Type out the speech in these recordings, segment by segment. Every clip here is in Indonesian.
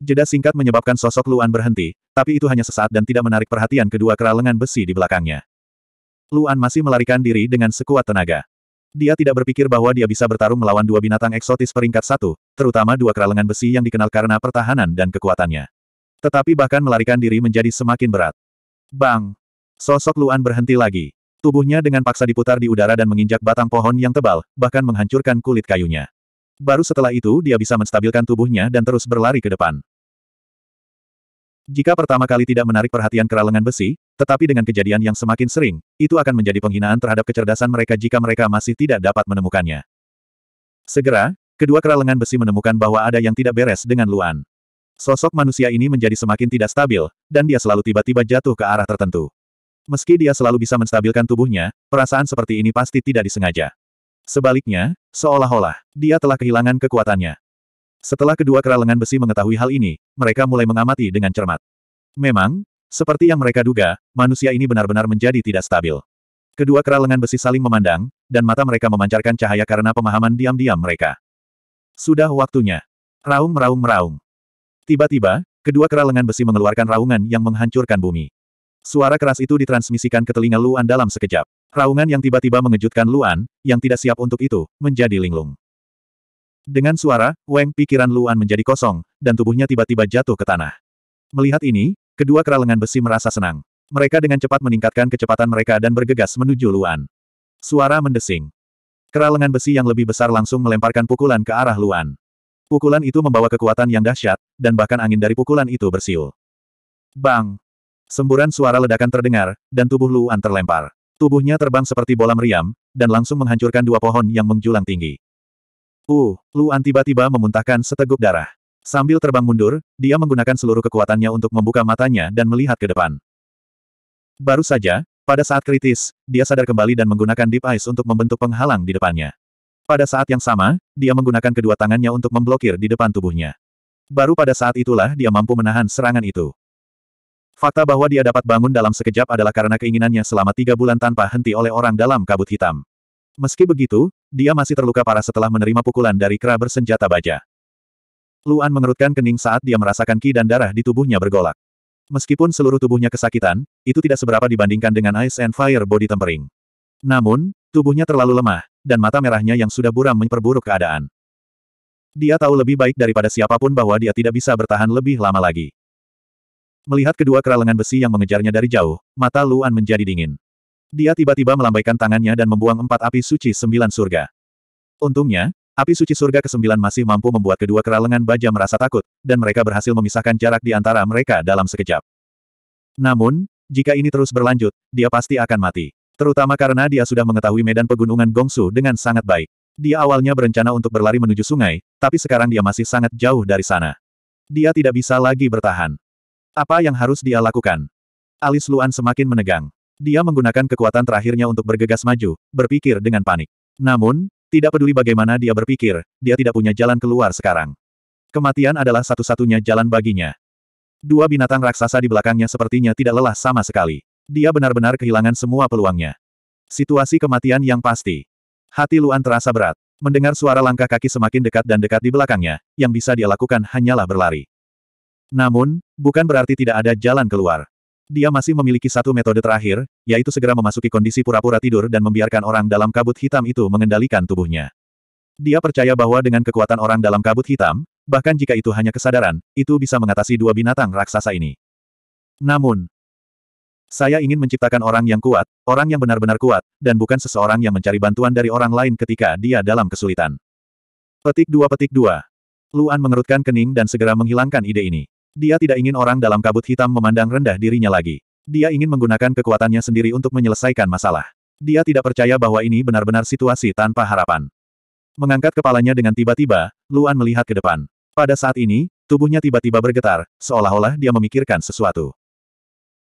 Jeda singkat menyebabkan sosok Luan berhenti, tapi itu hanya sesaat dan tidak menarik perhatian kedua kera lengan besi di belakangnya. Luan masih melarikan diri dengan sekuat tenaga. Dia tidak berpikir bahwa dia bisa bertarung melawan dua binatang eksotis peringkat satu, terutama dua kera lengan besi yang dikenal karena pertahanan dan kekuatannya. Tetapi bahkan melarikan diri menjadi semakin berat. Bang! Sosok Luan berhenti lagi. Tubuhnya dengan paksa diputar di udara dan menginjak batang pohon yang tebal, bahkan menghancurkan kulit kayunya. Baru setelah itu dia bisa menstabilkan tubuhnya dan terus berlari ke depan. Jika pertama kali tidak menarik perhatian lengan besi, tetapi dengan kejadian yang semakin sering, itu akan menjadi penghinaan terhadap kecerdasan mereka jika mereka masih tidak dapat menemukannya. Segera, kedua lengan besi menemukan bahwa ada yang tidak beres dengan Luan. Sosok manusia ini menjadi semakin tidak stabil, dan dia selalu tiba-tiba jatuh ke arah tertentu. Meski dia selalu bisa menstabilkan tubuhnya, perasaan seperti ini pasti tidak disengaja. Sebaliknya, seolah-olah, dia telah kehilangan kekuatannya. Setelah kedua kera lengan besi mengetahui hal ini, mereka mulai mengamati dengan cermat. Memang, seperti yang mereka duga, manusia ini benar-benar menjadi tidak stabil. Kedua kera lengan besi saling memandang, dan mata mereka memancarkan cahaya karena pemahaman diam-diam mereka. Sudah waktunya. Raung raung meraung. Tiba-tiba, kedua kera lengan besi mengeluarkan raungan yang menghancurkan bumi. Suara keras itu ditransmisikan ke telinga Luan dalam sekejap. Raungan yang tiba-tiba mengejutkan Luan, yang tidak siap untuk itu, menjadi linglung. Dengan suara, Weng pikiran Luan menjadi kosong, dan tubuhnya tiba-tiba jatuh ke tanah. Melihat ini, kedua kerelengan besi merasa senang. Mereka dengan cepat meningkatkan kecepatan mereka dan bergegas menuju Luan. Suara mendesing. Kerelengan besi yang lebih besar langsung melemparkan pukulan ke arah Luan. Pukulan itu membawa kekuatan yang dahsyat, dan bahkan angin dari pukulan itu bersiul. Bang! Semburan suara ledakan terdengar, dan tubuh Luan terlempar. Tubuhnya terbang seperti bola meriam, dan langsung menghancurkan dua pohon yang menjulang tinggi. Uh, Luan tiba-tiba memuntahkan seteguk darah. Sambil terbang mundur, dia menggunakan seluruh kekuatannya untuk membuka matanya dan melihat ke depan. Baru saja, pada saat kritis, dia sadar kembali dan menggunakan Deep Ice untuk membentuk penghalang di depannya. Pada saat yang sama, dia menggunakan kedua tangannya untuk memblokir di depan tubuhnya. Baru pada saat itulah dia mampu menahan serangan itu. Fakta bahwa dia dapat bangun dalam sekejap adalah karena keinginannya selama tiga bulan tanpa henti oleh orang dalam kabut hitam. Meski begitu, dia masih terluka parah setelah menerima pukulan dari kera bersenjata baja. Luan mengerutkan kening saat dia merasakan ki dan darah di tubuhnya bergolak. Meskipun seluruh tubuhnya kesakitan, itu tidak seberapa dibandingkan dengan Ice and Fire Body Tempering. Namun, tubuhnya terlalu lemah, dan mata merahnya yang sudah buram memperburuk keadaan. Dia tahu lebih baik daripada siapapun bahwa dia tidak bisa bertahan lebih lama lagi. Melihat kedua keralengan besi yang mengejarnya dari jauh, mata Luan menjadi dingin. Dia tiba-tiba melambaikan tangannya dan membuang empat api suci sembilan surga. Untungnya, api suci surga ke-9 masih mampu membuat kedua keralengan baja merasa takut, dan mereka berhasil memisahkan jarak di antara mereka dalam sekejap. Namun, jika ini terus berlanjut, dia pasti akan mati. Terutama karena dia sudah mengetahui medan pegunungan Gongsu dengan sangat baik. Dia awalnya berencana untuk berlari menuju sungai, tapi sekarang dia masih sangat jauh dari sana. Dia tidak bisa lagi bertahan. Apa yang harus dia lakukan? Alis Luan semakin menegang. Dia menggunakan kekuatan terakhirnya untuk bergegas maju, berpikir dengan panik. Namun, tidak peduli bagaimana dia berpikir, dia tidak punya jalan keluar sekarang. Kematian adalah satu-satunya jalan baginya. Dua binatang raksasa di belakangnya sepertinya tidak lelah sama sekali. Dia benar-benar kehilangan semua peluangnya. Situasi kematian yang pasti. Hati Luan terasa berat. Mendengar suara langkah kaki semakin dekat dan dekat di belakangnya, yang bisa dia lakukan hanyalah berlari. Namun, bukan berarti tidak ada jalan keluar. Dia masih memiliki satu metode terakhir, yaitu segera memasuki kondisi pura-pura tidur dan membiarkan orang dalam kabut hitam itu mengendalikan tubuhnya. Dia percaya bahwa dengan kekuatan orang dalam kabut hitam, bahkan jika itu hanya kesadaran, itu bisa mengatasi dua binatang raksasa ini. Namun, saya ingin menciptakan orang yang kuat, orang yang benar-benar kuat, dan bukan seseorang yang mencari bantuan dari orang lain ketika dia dalam kesulitan. Petik dua petik dua. Luan mengerutkan kening dan segera menghilangkan ide ini. Dia tidak ingin orang dalam kabut hitam memandang rendah dirinya lagi. Dia ingin menggunakan kekuatannya sendiri untuk menyelesaikan masalah. Dia tidak percaya bahwa ini benar-benar situasi tanpa harapan. Mengangkat kepalanya dengan tiba-tiba, Luan melihat ke depan. Pada saat ini, tubuhnya tiba-tiba bergetar, seolah-olah dia memikirkan sesuatu.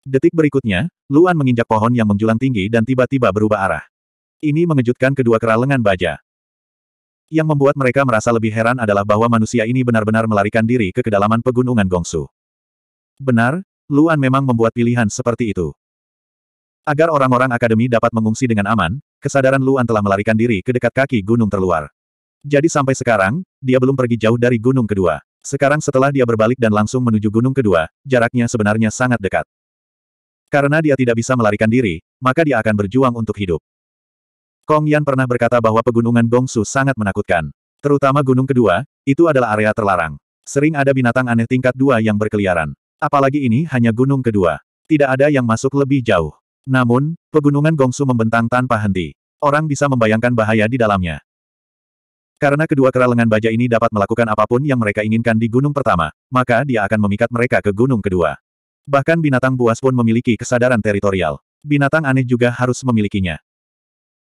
Detik berikutnya, Luan menginjak pohon yang menjulang tinggi dan tiba-tiba berubah arah. Ini mengejutkan kedua kera lengan baja. Yang membuat mereka merasa lebih heran adalah bahwa manusia ini benar-benar melarikan diri ke kedalaman pegunungan Gongsu. Benar, Luan memang membuat pilihan seperti itu. Agar orang-orang akademi dapat mengungsi dengan aman, kesadaran Luan telah melarikan diri ke dekat kaki gunung terluar. Jadi sampai sekarang, dia belum pergi jauh dari gunung kedua. Sekarang setelah dia berbalik dan langsung menuju gunung kedua, jaraknya sebenarnya sangat dekat. Karena dia tidak bisa melarikan diri, maka dia akan berjuang untuk hidup. Kong Yan pernah berkata bahwa pegunungan Gongsu sangat menakutkan. Terutama gunung kedua, itu adalah area terlarang. Sering ada binatang aneh tingkat dua yang berkeliaran. Apalagi ini hanya gunung kedua. Tidak ada yang masuk lebih jauh. Namun, pegunungan Gongsu membentang tanpa henti. Orang bisa membayangkan bahaya di dalamnya. Karena kedua kera lengan baja ini dapat melakukan apapun yang mereka inginkan di gunung pertama, maka dia akan memikat mereka ke gunung kedua. Bahkan binatang buas pun memiliki kesadaran teritorial. Binatang aneh juga harus memilikinya.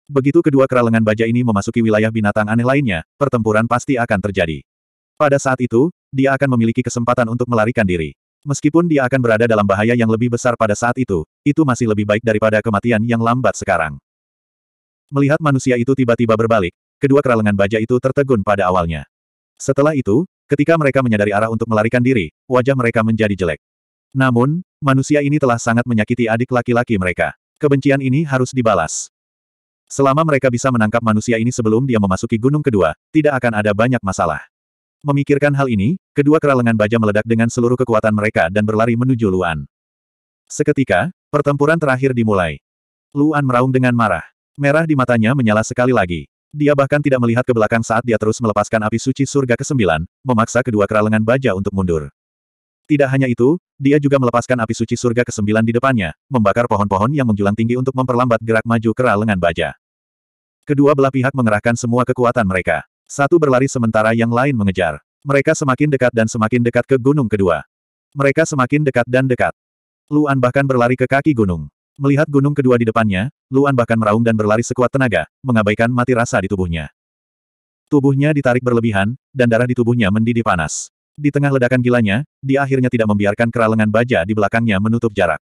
Begitu kedua keralengan baja ini memasuki wilayah binatang aneh lainnya, pertempuran pasti akan terjadi. Pada saat itu, dia akan memiliki kesempatan untuk melarikan diri. Meskipun dia akan berada dalam bahaya yang lebih besar pada saat itu, itu masih lebih baik daripada kematian yang lambat sekarang. Melihat manusia itu tiba-tiba berbalik, kedua keralengan baja itu tertegun pada awalnya. Setelah itu, ketika mereka menyadari arah untuk melarikan diri, wajah mereka menjadi jelek. Namun, manusia ini telah sangat menyakiti adik laki-laki mereka. Kebencian ini harus dibalas. Selama mereka bisa menangkap manusia ini sebelum dia memasuki gunung kedua, tidak akan ada banyak masalah. Memikirkan hal ini, kedua keralengan baja meledak dengan seluruh kekuatan mereka dan berlari menuju Luan. Seketika, pertempuran terakhir dimulai. Luan meraung dengan marah. Merah di matanya menyala sekali lagi. Dia bahkan tidak melihat ke belakang saat dia terus melepaskan api suci surga ke-9, memaksa kedua keralengan baja untuk mundur. Tidak hanya itu, dia juga melepaskan api suci surga ke-9 di depannya, membakar pohon-pohon yang menjulang tinggi untuk memperlambat gerak maju kera lengan baja. Kedua belah pihak mengerahkan semua kekuatan mereka. Satu berlari sementara yang lain mengejar. Mereka semakin dekat dan semakin dekat ke gunung kedua. Mereka semakin dekat dan dekat. Luan bahkan berlari ke kaki gunung. Melihat gunung kedua di depannya, Luan bahkan meraung dan berlari sekuat tenaga, mengabaikan mati rasa di tubuhnya. Tubuhnya ditarik berlebihan, dan darah di tubuhnya mendidih panas. Di tengah ledakan gilanya, dia akhirnya tidak membiarkan keralengan baja di belakangnya menutup jarak.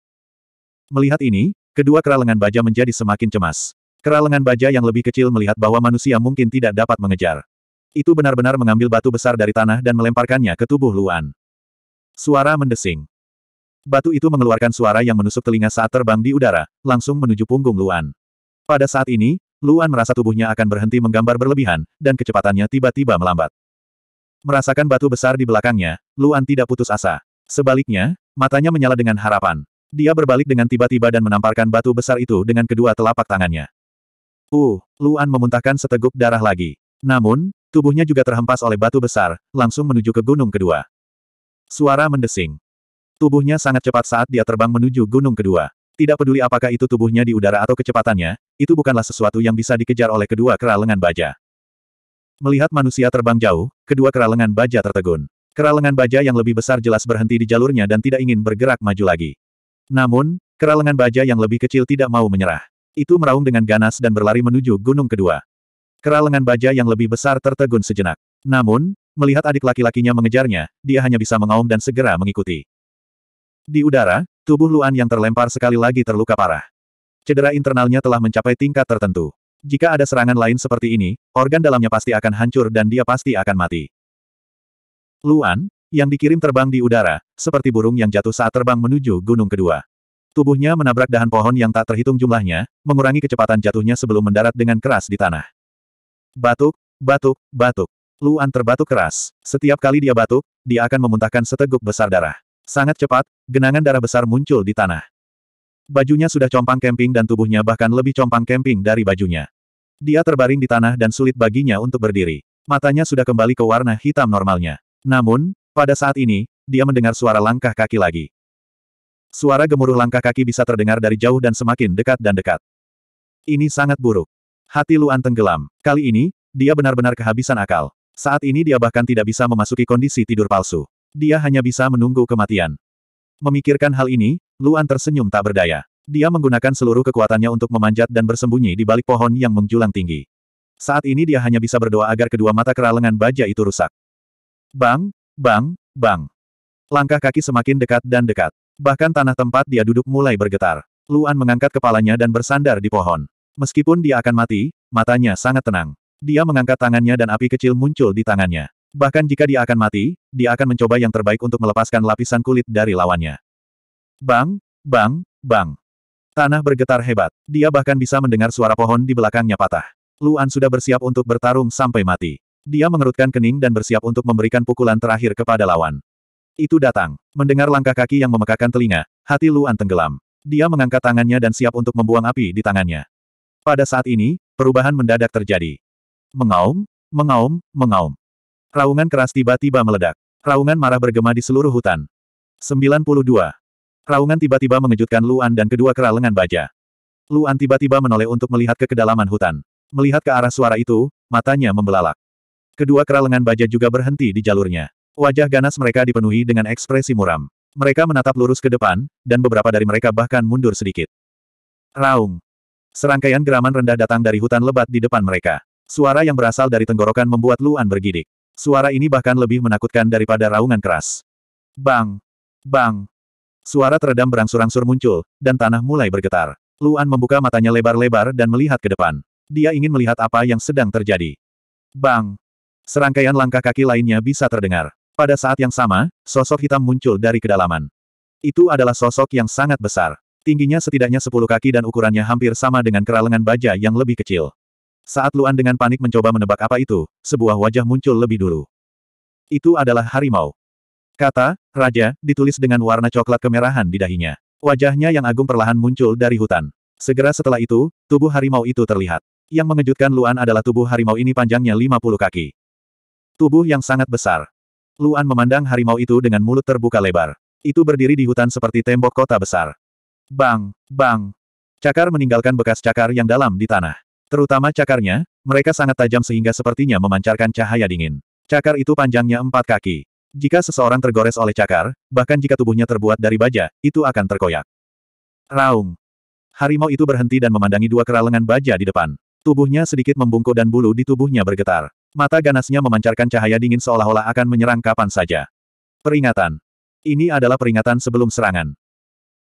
Melihat ini, kedua keralengan baja menjadi semakin cemas. Keralengan baja yang lebih kecil melihat bahwa manusia mungkin tidak dapat mengejar. Itu benar-benar mengambil batu besar dari tanah dan melemparkannya ke tubuh Luan. Suara mendesing. Batu itu mengeluarkan suara yang menusuk telinga saat terbang di udara, langsung menuju punggung Luan. Pada saat ini, Luan merasa tubuhnya akan berhenti menggambar berlebihan, dan kecepatannya tiba-tiba melambat. Merasakan batu besar di belakangnya, Luan tidak putus asa. Sebaliknya, matanya menyala dengan harapan. Dia berbalik dengan tiba-tiba dan menamparkan batu besar itu dengan kedua telapak tangannya. Uh, Luan memuntahkan seteguk darah lagi. Namun, tubuhnya juga terhempas oleh batu besar, langsung menuju ke gunung kedua. Suara mendesing. Tubuhnya sangat cepat saat dia terbang menuju gunung kedua. Tidak peduli apakah itu tubuhnya di udara atau kecepatannya, itu bukanlah sesuatu yang bisa dikejar oleh kedua kera lengan baja. Melihat manusia terbang jauh, kedua keralengan baja tertegun. Keralengan baja yang lebih besar jelas berhenti di jalurnya dan tidak ingin bergerak maju lagi. Namun, keralengan baja yang lebih kecil tidak mau menyerah. Itu meraung dengan ganas dan berlari menuju gunung kedua. Keralengan baja yang lebih besar tertegun sejenak. Namun, melihat adik laki-lakinya mengejarnya, dia hanya bisa mengaum dan segera mengikuti. Di udara, tubuh Luan yang terlempar sekali lagi terluka parah. Cedera internalnya telah mencapai tingkat tertentu. Jika ada serangan lain seperti ini, organ dalamnya pasti akan hancur dan dia pasti akan mati. Luan, yang dikirim terbang di udara, seperti burung yang jatuh saat terbang menuju gunung kedua. Tubuhnya menabrak dahan pohon yang tak terhitung jumlahnya, mengurangi kecepatan jatuhnya sebelum mendarat dengan keras di tanah. Batuk, batuk, batuk. Luan terbatuk keras. Setiap kali dia batuk, dia akan memuntahkan seteguk besar darah. Sangat cepat, genangan darah besar muncul di tanah. Bajunya sudah compang kemping dan tubuhnya bahkan lebih compang kemping dari bajunya. Dia terbaring di tanah dan sulit baginya untuk berdiri. Matanya sudah kembali ke warna hitam normalnya. Namun, pada saat ini, dia mendengar suara langkah kaki lagi. Suara gemuruh langkah kaki bisa terdengar dari jauh dan semakin dekat dan dekat. Ini sangat buruk. Hati Luan tenggelam. Kali ini, dia benar-benar kehabisan akal. Saat ini dia bahkan tidak bisa memasuki kondisi tidur palsu. Dia hanya bisa menunggu kematian. Memikirkan hal ini, Luan tersenyum tak berdaya. Dia menggunakan seluruh kekuatannya untuk memanjat dan bersembunyi di balik pohon yang menjulang tinggi. Saat ini dia hanya bisa berdoa agar kedua mata kera baja itu rusak. Bang, bang, bang. Langkah kaki semakin dekat dan dekat. Bahkan tanah tempat dia duduk mulai bergetar. Luan mengangkat kepalanya dan bersandar di pohon. Meskipun dia akan mati, matanya sangat tenang. Dia mengangkat tangannya dan api kecil muncul di tangannya. Bahkan jika dia akan mati, dia akan mencoba yang terbaik untuk melepaskan lapisan kulit dari lawannya. Bang, bang, bang. Tanah bergetar hebat. Dia bahkan bisa mendengar suara pohon di belakangnya patah. Luan sudah bersiap untuk bertarung sampai mati. Dia mengerutkan kening dan bersiap untuk memberikan pukulan terakhir kepada lawan. Itu datang. Mendengar langkah kaki yang memekakan telinga, hati Luan tenggelam. Dia mengangkat tangannya dan siap untuk membuang api di tangannya. Pada saat ini, perubahan mendadak terjadi. Mengaum, mengaum, mengaum. Raungan keras tiba-tiba meledak. Raungan marah bergema di seluruh hutan. 92. Raungan tiba-tiba mengejutkan Luan dan kedua kera lengan baja. Luan tiba-tiba menoleh untuk melihat ke kedalaman hutan. Melihat ke arah suara itu, matanya membelalak. Kedua kera lengan baja juga berhenti di jalurnya. Wajah ganas mereka dipenuhi dengan ekspresi muram. Mereka menatap lurus ke depan, dan beberapa dari mereka bahkan mundur sedikit. Raung. Serangkaian geraman rendah datang dari hutan lebat di depan mereka. Suara yang berasal dari tenggorokan membuat Luan bergidik. Suara ini bahkan lebih menakutkan daripada raungan keras. Bang! Bang! Suara teredam berangsur-angsur muncul, dan tanah mulai bergetar. Luan membuka matanya lebar-lebar dan melihat ke depan. Dia ingin melihat apa yang sedang terjadi. Bang! Serangkaian langkah kaki lainnya bisa terdengar. Pada saat yang sama, sosok hitam muncul dari kedalaman. Itu adalah sosok yang sangat besar. Tingginya setidaknya 10 kaki dan ukurannya hampir sama dengan keralengan baja yang lebih kecil. Saat Luan dengan panik mencoba menebak apa itu, sebuah wajah muncul lebih dulu. Itu adalah harimau. Kata, Raja, ditulis dengan warna coklat kemerahan di dahinya. Wajahnya yang agung perlahan muncul dari hutan. Segera setelah itu, tubuh harimau itu terlihat. Yang mengejutkan Luan adalah tubuh harimau ini panjangnya 50 kaki. Tubuh yang sangat besar. Luan memandang harimau itu dengan mulut terbuka lebar. Itu berdiri di hutan seperti tembok kota besar. Bang, bang. Cakar meninggalkan bekas cakar yang dalam di tanah. Terutama cakarnya, mereka sangat tajam sehingga sepertinya memancarkan cahaya dingin. Cakar itu panjangnya empat kaki. Jika seseorang tergores oleh cakar, bahkan jika tubuhnya terbuat dari baja, itu akan terkoyak. Raung. Harimau itu berhenti dan memandangi dua kera baja di depan. Tubuhnya sedikit membungkuk dan bulu di tubuhnya bergetar. Mata ganasnya memancarkan cahaya dingin seolah-olah akan menyerang kapan saja. Peringatan. Ini adalah peringatan sebelum serangan.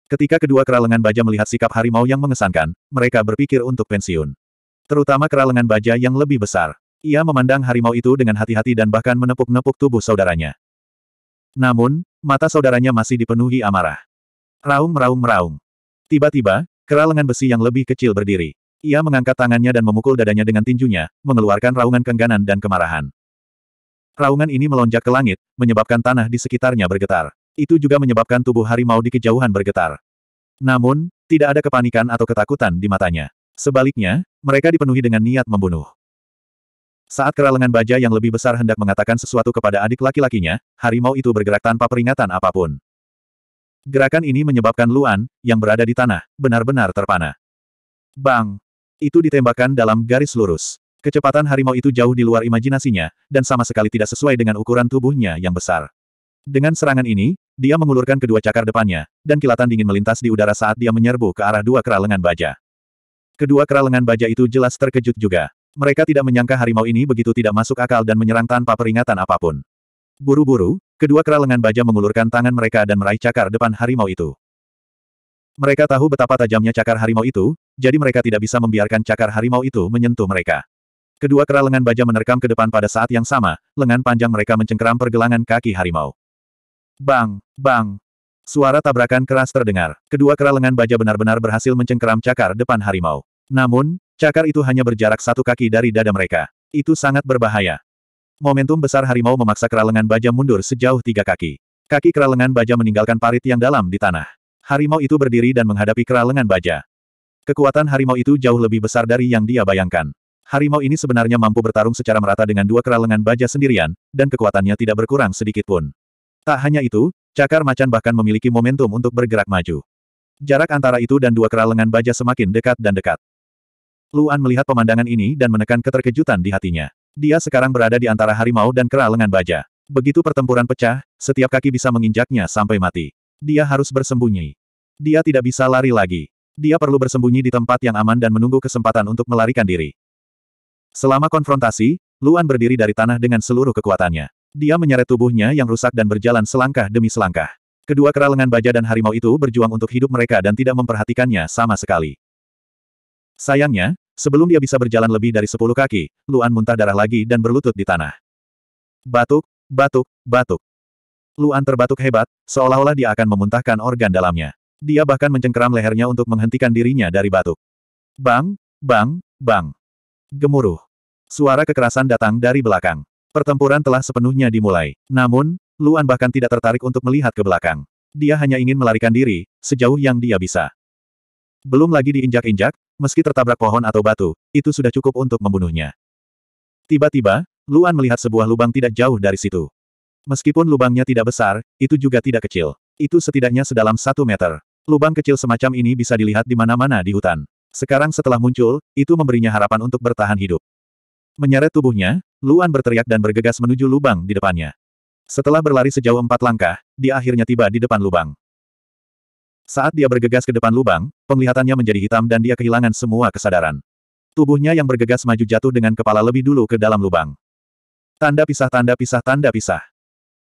Ketika kedua kera baja melihat sikap harimau yang mengesankan, mereka berpikir untuk pensiun. Terutama kera baja yang lebih besar. Ia memandang harimau itu dengan hati-hati dan bahkan menepuk-nepuk tubuh saudaranya. Namun, mata saudaranya masih dipenuhi amarah. Raung raung raung. Tiba-tiba, kera lengan besi yang lebih kecil berdiri. Ia mengangkat tangannya dan memukul dadanya dengan tinjunya, mengeluarkan raungan kengganan dan kemarahan. Raungan ini melonjak ke langit, menyebabkan tanah di sekitarnya bergetar. Itu juga menyebabkan tubuh harimau di kejauhan bergetar. Namun, tidak ada kepanikan atau ketakutan di matanya. Sebaliknya, mereka dipenuhi dengan niat membunuh. Saat kera baja yang lebih besar hendak mengatakan sesuatu kepada adik laki-lakinya, harimau itu bergerak tanpa peringatan apapun. Gerakan ini menyebabkan Luan, yang berada di tanah, benar-benar terpana. Bang! Itu ditembakkan dalam garis lurus. Kecepatan harimau itu jauh di luar imajinasinya, dan sama sekali tidak sesuai dengan ukuran tubuhnya yang besar. Dengan serangan ini, dia mengulurkan kedua cakar depannya, dan kilatan dingin melintas di udara saat dia menyerbu ke arah dua kera lengan baja. Kedua kera lengan baja itu jelas terkejut juga. Mereka tidak menyangka harimau ini begitu tidak masuk akal dan menyerang tanpa peringatan apapun. Buru-buru, kedua kera lengan baja mengulurkan tangan mereka dan meraih cakar depan harimau itu. Mereka tahu betapa tajamnya cakar harimau itu, jadi mereka tidak bisa membiarkan cakar harimau itu menyentuh mereka. Kedua kera lengan baja menerkam ke depan pada saat yang sama, lengan panjang mereka mencengkeram pergelangan kaki harimau. Bang, bang. Suara tabrakan keras terdengar. Kedua kera lengan baja benar-benar berhasil mencengkeram cakar depan harimau. Namun, Cakar itu hanya berjarak satu kaki dari dada mereka. Itu sangat berbahaya. Momentum besar harimau memaksa keralengan baja mundur sejauh tiga kaki. Kaki keralengan baja meninggalkan parit yang dalam di tanah. Harimau itu berdiri dan menghadapi keralengan baja. Kekuatan harimau itu jauh lebih besar dari yang dia bayangkan. Harimau ini sebenarnya mampu bertarung secara merata dengan dua keralengan baja sendirian, dan kekuatannya tidak berkurang sedikit pun. Tak hanya itu, cakar macan bahkan memiliki momentum untuk bergerak maju. Jarak antara itu dan dua keralengan baja semakin dekat dan dekat. Luan melihat pemandangan ini dan menekan keterkejutan di hatinya. Dia sekarang berada di antara harimau dan kera lengan baja. Begitu pertempuran pecah, setiap kaki bisa menginjaknya sampai mati. Dia harus bersembunyi. Dia tidak bisa lari lagi. Dia perlu bersembunyi di tempat yang aman dan menunggu kesempatan untuk melarikan diri. Selama konfrontasi, Luan berdiri dari tanah dengan seluruh kekuatannya. Dia menyeret tubuhnya yang rusak dan berjalan selangkah demi selangkah. Kedua kera lengan baja dan harimau itu berjuang untuk hidup mereka dan tidak memperhatikannya sama sekali. Sayangnya, Sebelum dia bisa berjalan lebih dari sepuluh kaki, Luan muntah darah lagi dan berlutut di tanah. Batuk, batuk, batuk. Luan terbatuk hebat, seolah-olah dia akan memuntahkan organ dalamnya. Dia bahkan mencengkeram lehernya untuk menghentikan dirinya dari batuk. Bang, bang, bang. Gemuruh. Suara kekerasan datang dari belakang. Pertempuran telah sepenuhnya dimulai. Namun, Luan bahkan tidak tertarik untuk melihat ke belakang. Dia hanya ingin melarikan diri, sejauh yang dia bisa. Belum lagi diinjak-injak, meski tertabrak pohon atau batu, itu sudah cukup untuk membunuhnya. Tiba-tiba, Luan melihat sebuah lubang tidak jauh dari situ. Meskipun lubangnya tidak besar, itu juga tidak kecil. Itu setidaknya sedalam satu meter. Lubang kecil semacam ini bisa dilihat di mana-mana di hutan. Sekarang setelah muncul, itu memberinya harapan untuk bertahan hidup. Menyeret tubuhnya, Luan berteriak dan bergegas menuju lubang di depannya. Setelah berlari sejauh empat langkah, dia akhirnya tiba di depan lubang. Saat dia bergegas ke depan lubang, penglihatannya menjadi hitam dan dia kehilangan semua kesadaran. Tubuhnya yang bergegas maju jatuh dengan kepala lebih dulu ke dalam lubang. Tanda pisah tanda pisah tanda pisah.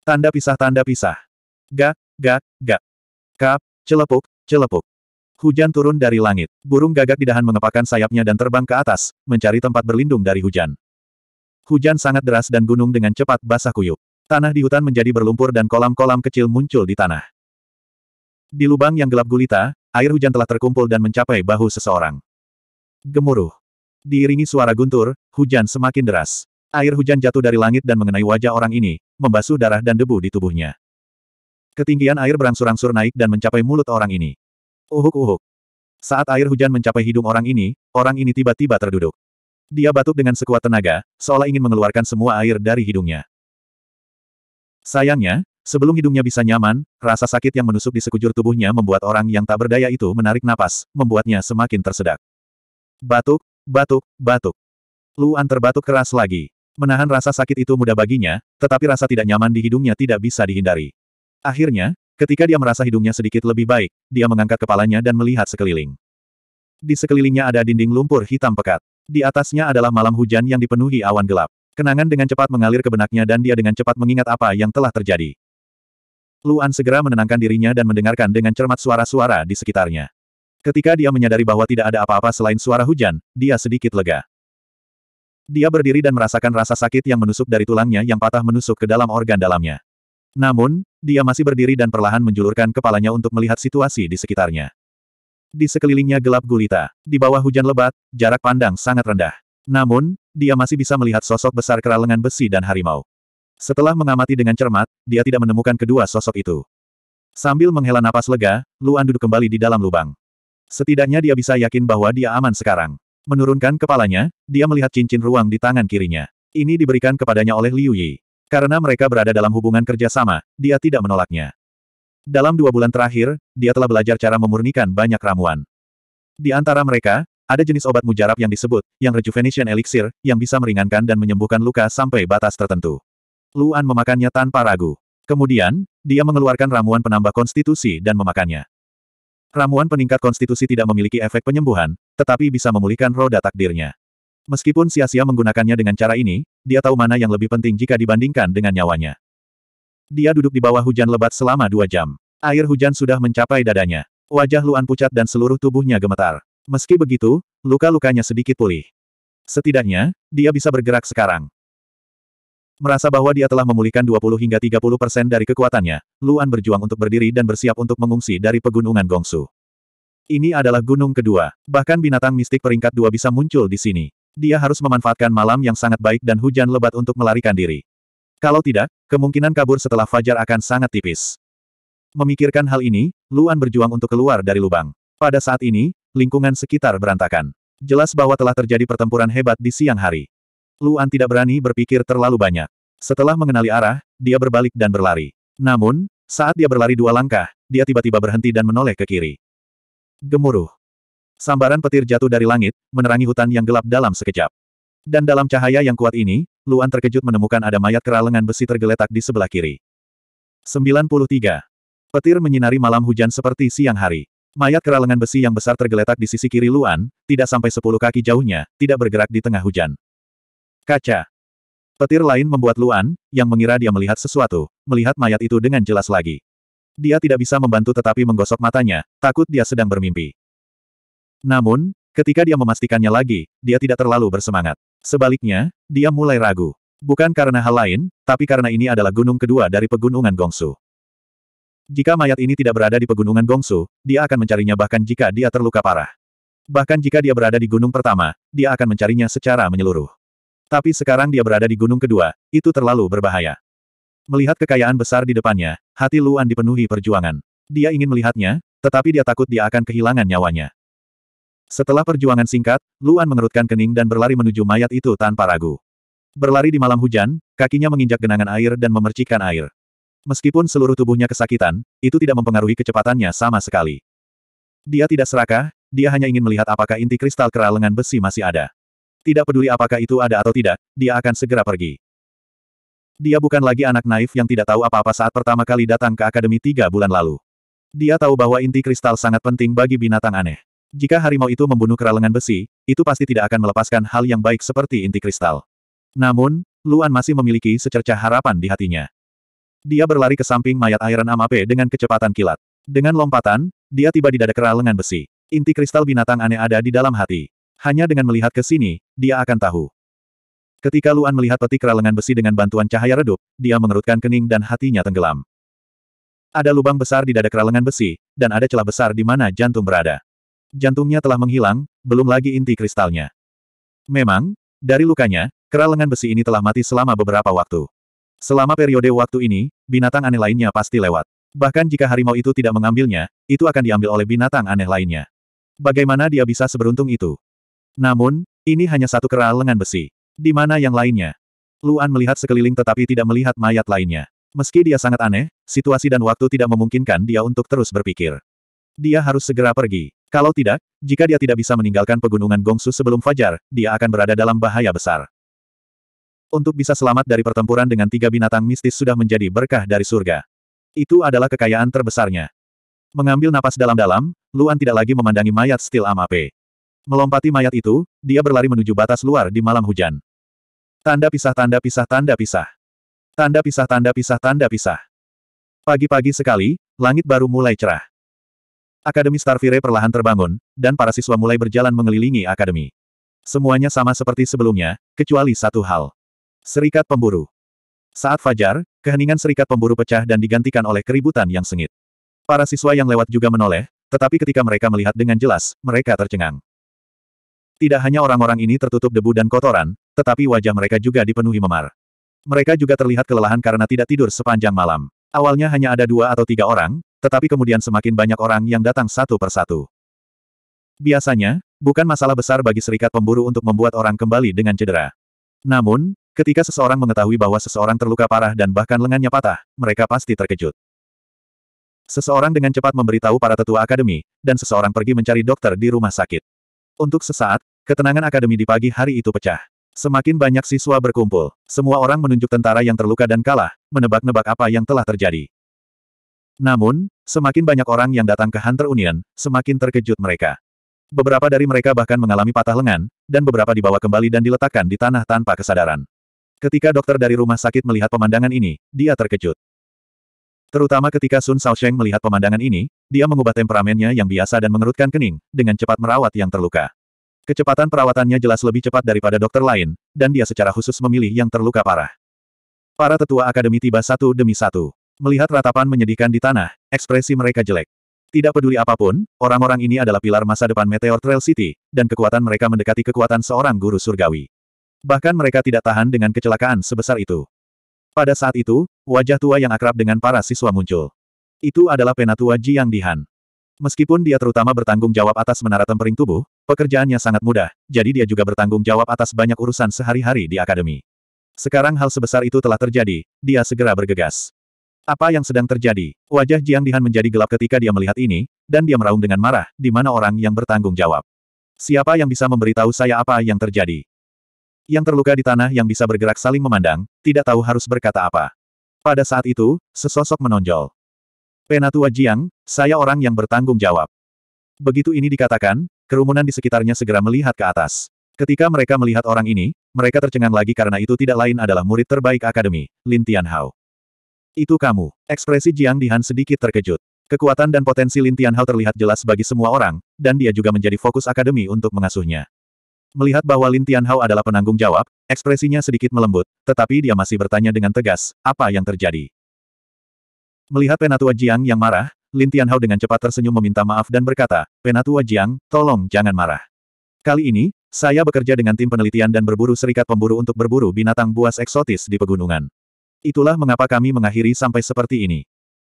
Tanda pisah tanda pisah. Gak, gak, gak. Kap, celepuk, celepuk. Hujan turun dari langit. Burung gagak di dahan mengepakkan sayapnya dan terbang ke atas, mencari tempat berlindung dari hujan. Hujan sangat deras dan gunung dengan cepat basah kuyup. Tanah di hutan menjadi berlumpur dan kolam-kolam kecil muncul di tanah. Di lubang yang gelap gulita, air hujan telah terkumpul dan mencapai bahu seseorang. Gemuruh. Diiringi suara guntur, hujan semakin deras. Air hujan jatuh dari langit dan mengenai wajah orang ini, membasuh darah dan debu di tubuhnya. Ketinggian air berangsur-angsur naik dan mencapai mulut orang ini. Uhuk-uhuk. Saat air hujan mencapai hidung orang ini, orang ini tiba-tiba terduduk. Dia batuk dengan sekuat tenaga, seolah ingin mengeluarkan semua air dari hidungnya. Sayangnya, Sebelum hidungnya bisa nyaman, rasa sakit yang menusuk di sekujur tubuhnya membuat orang yang tak berdaya itu menarik napas, membuatnya semakin tersedak. Batuk, batuk, batuk. Luan terbatuk keras lagi. Menahan rasa sakit itu mudah baginya, tetapi rasa tidak nyaman di hidungnya tidak bisa dihindari. Akhirnya, ketika dia merasa hidungnya sedikit lebih baik, dia mengangkat kepalanya dan melihat sekeliling. Di sekelilingnya ada dinding lumpur hitam pekat. Di atasnya adalah malam hujan yang dipenuhi awan gelap. Kenangan dengan cepat mengalir ke benaknya dan dia dengan cepat mengingat apa yang telah terjadi. Luan segera menenangkan dirinya dan mendengarkan dengan cermat suara-suara di sekitarnya. Ketika dia menyadari bahwa tidak ada apa-apa selain suara hujan, dia sedikit lega. Dia berdiri dan merasakan rasa sakit yang menusuk dari tulangnya yang patah menusuk ke dalam organ dalamnya. Namun, dia masih berdiri dan perlahan menjulurkan kepalanya untuk melihat situasi di sekitarnya. Di sekelilingnya gelap gulita, di bawah hujan lebat, jarak pandang sangat rendah. Namun, dia masih bisa melihat sosok besar kera lengan besi dan harimau. Setelah mengamati dengan cermat, dia tidak menemukan kedua sosok itu. Sambil menghela napas lega, Luan duduk kembali di dalam lubang. Setidaknya dia bisa yakin bahwa dia aman sekarang. Menurunkan kepalanya, dia melihat cincin ruang di tangan kirinya. Ini diberikan kepadanya oleh Liu Yi. Karena mereka berada dalam hubungan kerjasama, dia tidak menolaknya. Dalam dua bulan terakhir, dia telah belajar cara memurnikan banyak ramuan. Di antara mereka, ada jenis obat mujarab yang disebut, yang rejuvenation elixir, yang bisa meringankan dan menyembuhkan luka sampai batas tertentu. Luan memakannya tanpa ragu. Kemudian, dia mengeluarkan ramuan penambah konstitusi dan memakannya. Ramuan peningkat konstitusi tidak memiliki efek penyembuhan, tetapi bisa memulihkan roda takdirnya. Meskipun sia-sia menggunakannya dengan cara ini, dia tahu mana yang lebih penting jika dibandingkan dengan nyawanya. Dia duduk di bawah hujan lebat selama dua jam. Air hujan sudah mencapai dadanya. Wajah Luan pucat dan seluruh tubuhnya gemetar. Meski begitu, luka-lukanya sedikit pulih. Setidaknya, dia bisa bergerak sekarang. Merasa bahwa dia telah memulihkan 20 hingga 30 persen dari kekuatannya, Luan berjuang untuk berdiri dan bersiap untuk mengungsi dari pegunungan Gongsu. Ini adalah gunung kedua, bahkan binatang mistik peringkat dua bisa muncul di sini. Dia harus memanfaatkan malam yang sangat baik dan hujan lebat untuk melarikan diri. Kalau tidak, kemungkinan kabur setelah fajar akan sangat tipis. Memikirkan hal ini, Luan berjuang untuk keluar dari lubang. Pada saat ini, lingkungan sekitar berantakan. Jelas bahwa telah terjadi pertempuran hebat di siang hari. Luan tidak berani berpikir terlalu banyak. Setelah mengenali arah, dia berbalik dan berlari. Namun, saat dia berlari dua langkah, dia tiba-tiba berhenti dan menoleh ke kiri. Gemuruh. Sambaran petir jatuh dari langit, menerangi hutan yang gelap dalam sekejap. Dan dalam cahaya yang kuat ini, Luan terkejut menemukan ada mayat kera lengan besi tergeletak di sebelah kiri. 93. Petir menyinari malam hujan seperti siang hari. Mayat kera lengan besi yang besar tergeletak di sisi kiri Luan, tidak sampai 10 kaki jauhnya, tidak bergerak di tengah hujan. Kaca. Petir lain membuat Luan, yang mengira dia melihat sesuatu, melihat mayat itu dengan jelas lagi. Dia tidak bisa membantu tetapi menggosok matanya, takut dia sedang bermimpi. Namun, ketika dia memastikannya lagi, dia tidak terlalu bersemangat. Sebaliknya, dia mulai ragu. Bukan karena hal lain, tapi karena ini adalah gunung kedua dari pegunungan Gongsu. Jika mayat ini tidak berada di pegunungan Gongsu, dia akan mencarinya bahkan jika dia terluka parah. Bahkan jika dia berada di gunung pertama, dia akan mencarinya secara menyeluruh. Tapi sekarang dia berada di gunung kedua, itu terlalu berbahaya. Melihat kekayaan besar di depannya, hati Luan dipenuhi perjuangan. Dia ingin melihatnya, tetapi dia takut dia akan kehilangan nyawanya. Setelah perjuangan singkat, Luan mengerutkan kening dan berlari menuju mayat itu tanpa ragu. Berlari di malam hujan, kakinya menginjak genangan air dan memercikkan air. Meskipun seluruh tubuhnya kesakitan, itu tidak mempengaruhi kecepatannya sama sekali. Dia tidak serakah, dia hanya ingin melihat apakah inti kristal kera lengan besi masih ada. Tidak peduli apakah itu ada atau tidak, dia akan segera pergi. Dia bukan lagi anak naif yang tidak tahu apa-apa saat pertama kali datang ke Akademi tiga bulan lalu. Dia tahu bahwa inti kristal sangat penting bagi binatang aneh. Jika harimau itu membunuh keralengan besi, itu pasti tidak akan melepaskan hal yang baik seperti inti kristal. Namun, Luan masih memiliki secercah harapan di hatinya. Dia berlari ke samping mayat Iron Amape dengan kecepatan kilat. Dengan lompatan, dia tiba di dada kera besi. Inti kristal binatang aneh ada di dalam hati. Hanya dengan melihat ke sini, dia akan tahu. Ketika Luan melihat peti kerelengan besi dengan bantuan cahaya redup, dia mengerutkan kening dan hatinya tenggelam. Ada lubang besar di dada kerelengan besi, dan ada celah besar di mana jantung berada. Jantungnya telah menghilang, belum lagi inti kristalnya. Memang, dari lukanya, kerelengan besi ini telah mati selama beberapa waktu. Selama periode waktu ini, binatang aneh lainnya pasti lewat. Bahkan jika harimau itu tidak mengambilnya, itu akan diambil oleh binatang aneh lainnya. Bagaimana dia bisa seberuntung itu? Namun, ini hanya satu kera lengan besi. Di mana yang lainnya? Luan melihat sekeliling tetapi tidak melihat mayat lainnya. Meski dia sangat aneh, situasi dan waktu tidak memungkinkan dia untuk terus berpikir. Dia harus segera pergi. Kalau tidak, jika dia tidak bisa meninggalkan pegunungan Gongsu sebelum fajar, dia akan berada dalam bahaya besar. Untuk bisa selamat dari pertempuran dengan tiga binatang mistis sudah menjadi berkah dari surga. Itu adalah kekayaan terbesarnya. Mengambil napas dalam-dalam, Luan tidak lagi memandangi mayat Steel Amape. Melompati mayat itu, dia berlari menuju batas luar di malam hujan. Tanda pisah tanda pisah tanda pisah. Tanda pisah tanda pisah tanda pisah. Pagi-pagi sekali, langit baru mulai cerah. Akademi Starfire perlahan terbangun, dan para siswa mulai berjalan mengelilingi akademi. Semuanya sama seperti sebelumnya, kecuali satu hal. Serikat pemburu. Saat fajar, keheningan serikat pemburu pecah dan digantikan oleh keributan yang sengit. Para siswa yang lewat juga menoleh, tetapi ketika mereka melihat dengan jelas, mereka tercengang. Tidak hanya orang-orang ini tertutup debu dan kotoran, tetapi wajah mereka juga dipenuhi memar. Mereka juga terlihat kelelahan karena tidak tidur sepanjang malam. Awalnya hanya ada dua atau tiga orang, tetapi kemudian semakin banyak orang yang datang satu persatu. Biasanya, bukan masalah besar bagi serikat pemburu untuk membuat orang kembali dengan cedera. Namun, ketika seseorang mengetahui bahwa seseorang terluka parah dan bahkan lengannya patah, mereka pasti terkejut. Seseorang dengan cepat memberitahu para tetua akademi, dan seseorang pergi mencari dokter di rumah sakit. Untuk sesaat, ketenangan akademi di pagi hari itu pecah. Semakin banyak siswa berkumpul, semua orang menunjuk tentara yang terluka dan kalah, menebak-nebak apa yang telah terjadi. Namun, semakin banyak orang yang datang ke Hunter Union, semakin terkejut mereka. Beberapa dari mereka bahkan mengalami patah lengan, dan beberapa dibawa kembali dan diletakkan di tanah tanpa kesadaran. Ketika dokter dari rumah sakit melihat pemandangan ini, dia terkejut. Terutama ketika Sun Shaosheng melihat pemandangan ini, dia mengubah temperamennya yang biasa dan mengerutkan kening, dengan cepat merawat yang terluka. Kecepatan perawatannya jelas lebih cepat daripada dokter lain, dan dia secara khusus memilih yang terluka parah. Para tetua akademi tiba satu demi satu. Melihat ratapan menyedihkan di tanah, ekspresi mereka jelek. Tidak peduli apapun, orang-orang ini adalah pilar masa depan Meteor Trail City, dan kekuatan mereka mendekati kekuatan seorang guru surgawi. Bahkan mereka tidak tahan dengan kecelakaan sebesar itu. Pada saat itu, wajah tua yang akrab dengan para siswa muncul. Itu adalah penatua Jiang Dihan. Meskipun dia terutama bertanggung jawab atas menara tempering tubuh, pekerjaannya sangat mudah, jadi dia juga bertanggung jawab atas banyak urusan sehari-hari di akademi. Sekarang hal sebesar itu telah terjadi, dia segera bergegas. Apa yang sedang terjadi? Wajah Jiang Dihan menjadi gelap ketika dia melihat ini, dan dia meraung dengan marah, di mana orang yang bertanggung jawab. Siapa yang bisa memberitahu saya apa yang terjadi? yang terluka di tanah yang bisa bergerak saling memandang, tidak tahu harus berkata apa. Pada saat itu, sesosok menonjol. Penatua Jiang, saya orang yang bertanggung jawab. Begitu ini dikatakan, kerumunan di sekitarnya segera melihat ke atas. Ketika mereka melihat orang ini, mereka tercengang lagi karena itu tidak lain adalah murid terbaik akademi, Lin Tianhao. Itu kamu. Ekspresi Jiang Dihan sedikit terkejut. Kekuatan dan potensi Lin Tianhao terlihat jelas bagi semua orang, dan dia juga menjadi fokus akademi untuk mengasuhnya. Melihat bahwa Lin Tianhao adalah penanggung jawab, ekspresinya sedikit melembut, tetapi dia masih bertanya dengan tegas, apa yang terjadi? Melihat Penatua Jiang yang marah, Lin Tianhao dengan cepat tersenyum meminta maaf dan berkata, Penatua Jiang, tolong jangan marah. Kali ini, saya bekerja dengan tim penelitian dan berburu serikat pemburu untuk berburu binatang buas eksotis di pegunungan. Itulah mengapa kami mengakhiri sampai seperti ini.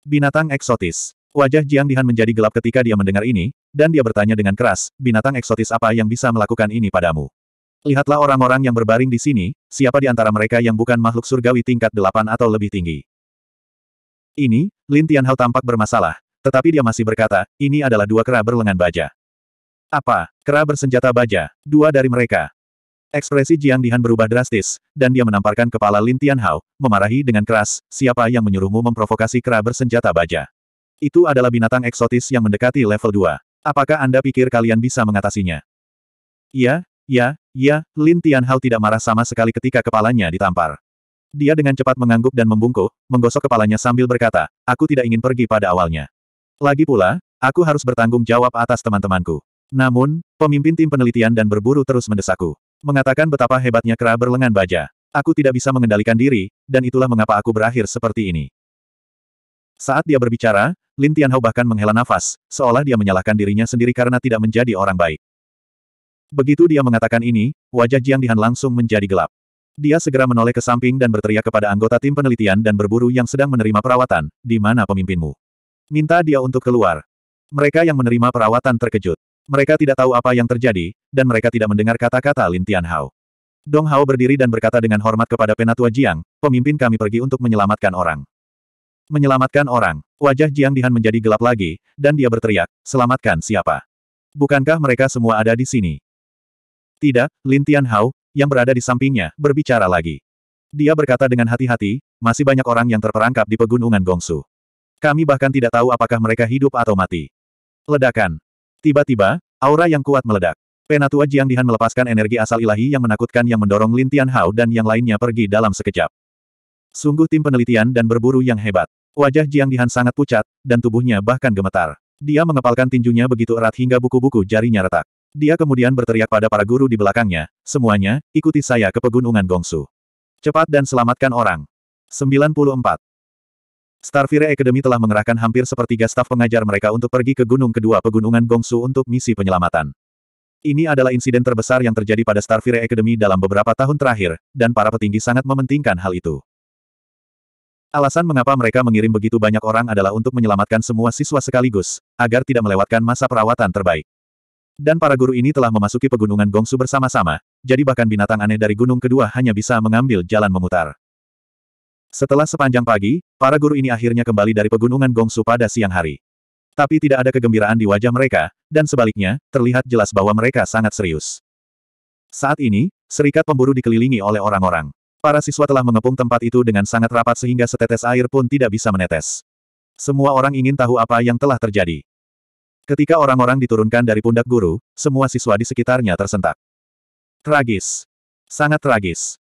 Binatang eksotis. Wajah Jiang Dihan menjadi gelap ketika dia mendengar ini, dan dia bertanya dengan keras, binatang eksotis apa yang bisa melakukan ini padamu? Lihatlah orang-orang yang berbaring di sini, siapa di antara mereka yang bukan makhluk surgawi tingkat delapan atau lebih tinggi? Ini, Lin Tianhao tampak bermasalah, tetapi dia masih berkata, ini adalah dua kera berlengan baja. Apa, kera bersenjata baja, dua dari mereka. Ekspresi Jiang Dihan berubah drastis, dan dia menamparkan kepala Lin Tianhao, memarahi dengan keras, siapa yang menyuruhmu memprovokasi kera bersenjata baja. Itu adalah binatang eksotis yang mendekati level 2. Apakah Anda pikir kalian bisa mengatasinya? Ya, ya, ya, Lin Tianhao tidak marah sama sekali ketika kepalanya ditampar. Dia dengan cepat mengangguk dan membungkuk, menggosok kepalanya sambil berkata, aku tidak ingin pergi pada awalnya. Lagi pula, aku harus bertanggung jawab atas teman-temanku. Namun, pemimpin tim penelitian dan berburu terus mendesakku. Mengatakan betapa hebatnya kera berlengan baja. Aku tidak bisa mengendalikan diri, dan itulah mengapa aku berakhir seperti ini. Saat dia berbicara, Lin Tianhao bahkan menghela nafas, seolah dia menyalahkan dirinya sendiri karena tidak menjadi orang baik. Begitu dia mengatakan ini, wajah Jiang Dihan langsung menjadi gelap. Dia segera menoleh ke samping dan berteriak kepada anggota tim penelitian dan berburu yang sedang menerima perawatan, di mana pemimpinmu? Minta dia untuk keluar. Mereka yang menerima perawatan terkejut. Mereka tidak tahu apa yang terjadi, dan mereka tidak mendengar kata-kata Lin Tianhao. Dong Hao berdiri dan berkata dengan hormat kepada Penatua Jiang, pemimpin kami pergi untuk menyelamatkan orang. Menyelamatkan orang. Wajah Jiang Dihan menjadi gelap lagi, dan dia berteriak, selamatkan siapa? Bukankah mereka semua ada di sini? Tidak, Lin Tianhao, yang berada di sampingnya, berbicara lagi. Dia berkata dengan hati-hati, masih banyak orang yang terperangkap di pegunungan Gongsu. Kami bahkan tidak tahu apakah mereka hidup atau mati. Ledakan. Tiba-tiba, aura yang kuat meledak. Penatua Jiang Dihan melepaskan energi asal ilahi yang menakutkan yang mendorong Lin Tianhao dan yang lainnya pergi dalam sekejap. Sungguh tim penelitian dan berburu yang hebat. Wajah Jiang Dihan sangat pucat, dan tubuhnya bahkan gemetar. Dia mengepalkan tinjunya begitu erat hingga buku-buku jarinya retak. Dia kemudian berteriak pada para guru di belakangnya, semuanya, ikuti saya ke pegunungan Gongsu. Cepat dan selamatkan orang. 94. Starfire Academy telah mengerahkan hampir sepertiga staf pengajar mereka untuk pergi ke gunung kedua pegunungan Gongsu untuk misi penyelamatan. Ini adalah insiden terbesar yang terjadi pada Starfire Academy dalam beberapa tahun terakhir, dan para petinggi sangat mementingkan hal itu. Alasan mengapa mereka mengirim begitu banyak orang adalah untuk menyelamatkan semua siswa sekaligus, agar tidak melewatkan masa perawatan terbaik. Dan para guru ini telah memasuki pegunungan Gongsu bersama-sama, jadi bahkan binatang aneh dari gunung kedua hanya bisa mengambil jalan memutar. Setelah sepanjang pagi, para guru ini akhirnya kembali dari pegunungan Gongsu pada siang hari. Tapi tidak ada kegembiraan di wajah mereka, dan sebaliknya, terlihat jelas bahwa mereka sangat serius. Saat ini, serikat pemburu dikelilingi oleh orang-orang. Para siswa telah mengepung tempat itu dengan sangat rapat sehingga setetes air pun tidak bisa menetes. Semua orang ingin tahu apa yang telah terjadi. Ketika orang-orang diturunkan dari pundak guru, semua siswa di sekitarnya tersentak. Tragis. Sangat tragis.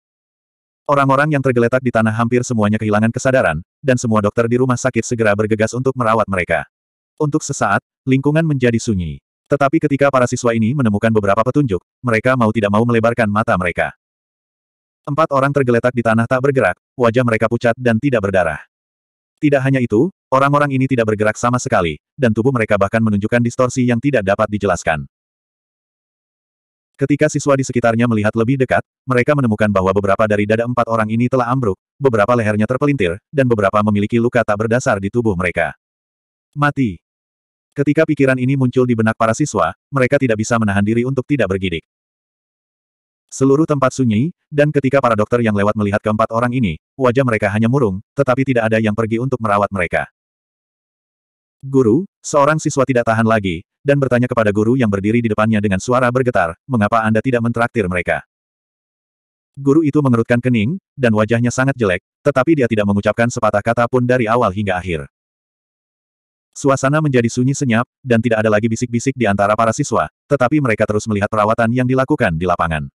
Orang-orang yang tergeletak di tanah hampir semuanya kehilangan kesadaran, dan semua dokter di rumah sakit segera bergegas untuk merawat mereka. Untuk sesaat, lingkungan menjadi sunyi. Tetapi ketika para siswa ini menemukan beberapa petunjuk, mereka mau tidak mau melebarkan mata mereka. Empat orang tergeletak di tanah tak bergerak, wajah mereka pucat dan tidak berdarah. Tidak hanya itu, orang-orang ini tidak bergerak sama sekali, dan tubuh mereka bahkan menunjukkan distorsi yang tidak dapat dijelaskan. Ketika siswa di sekitarnya melihat lebih dekat, mereka menemukan bahwa beberapa dari dada empat orang ini telah ambruk, beberapa lehernya terpelintir, dan beberapa memiliki luka tak berdasar di tubuh mereka. Mati. Ketika pikiran ini muncul di benak para siswa, mereka tidak bisa menahan diri untuk tidak bergidik. Seluruh tempat sunyi, dan ketika para dokter yang lewat melihat keempat orang ini, wajah mereka hanya murung, tetapi tidak ada yang pergi untuk merawat mereka. Guru, seorang siswa tidak tahan lagi, dan bertanya kepada guru yang berdiri di depannya dengan suara bergetar, mengapa Anda tidak mentraktir mereka? Guru itu mengerutkan kening, dan wajahnya sangat jelek, tetapi dia tidak mengucapkan sepatah kata pun dari awal hingga akhir. Suasana menjadi sunyi senyap, dan tidak ada lagi bisik-bisik di antara para siswa, tetapi mereka terus melihat perawatan yang dilakukan di lapangan.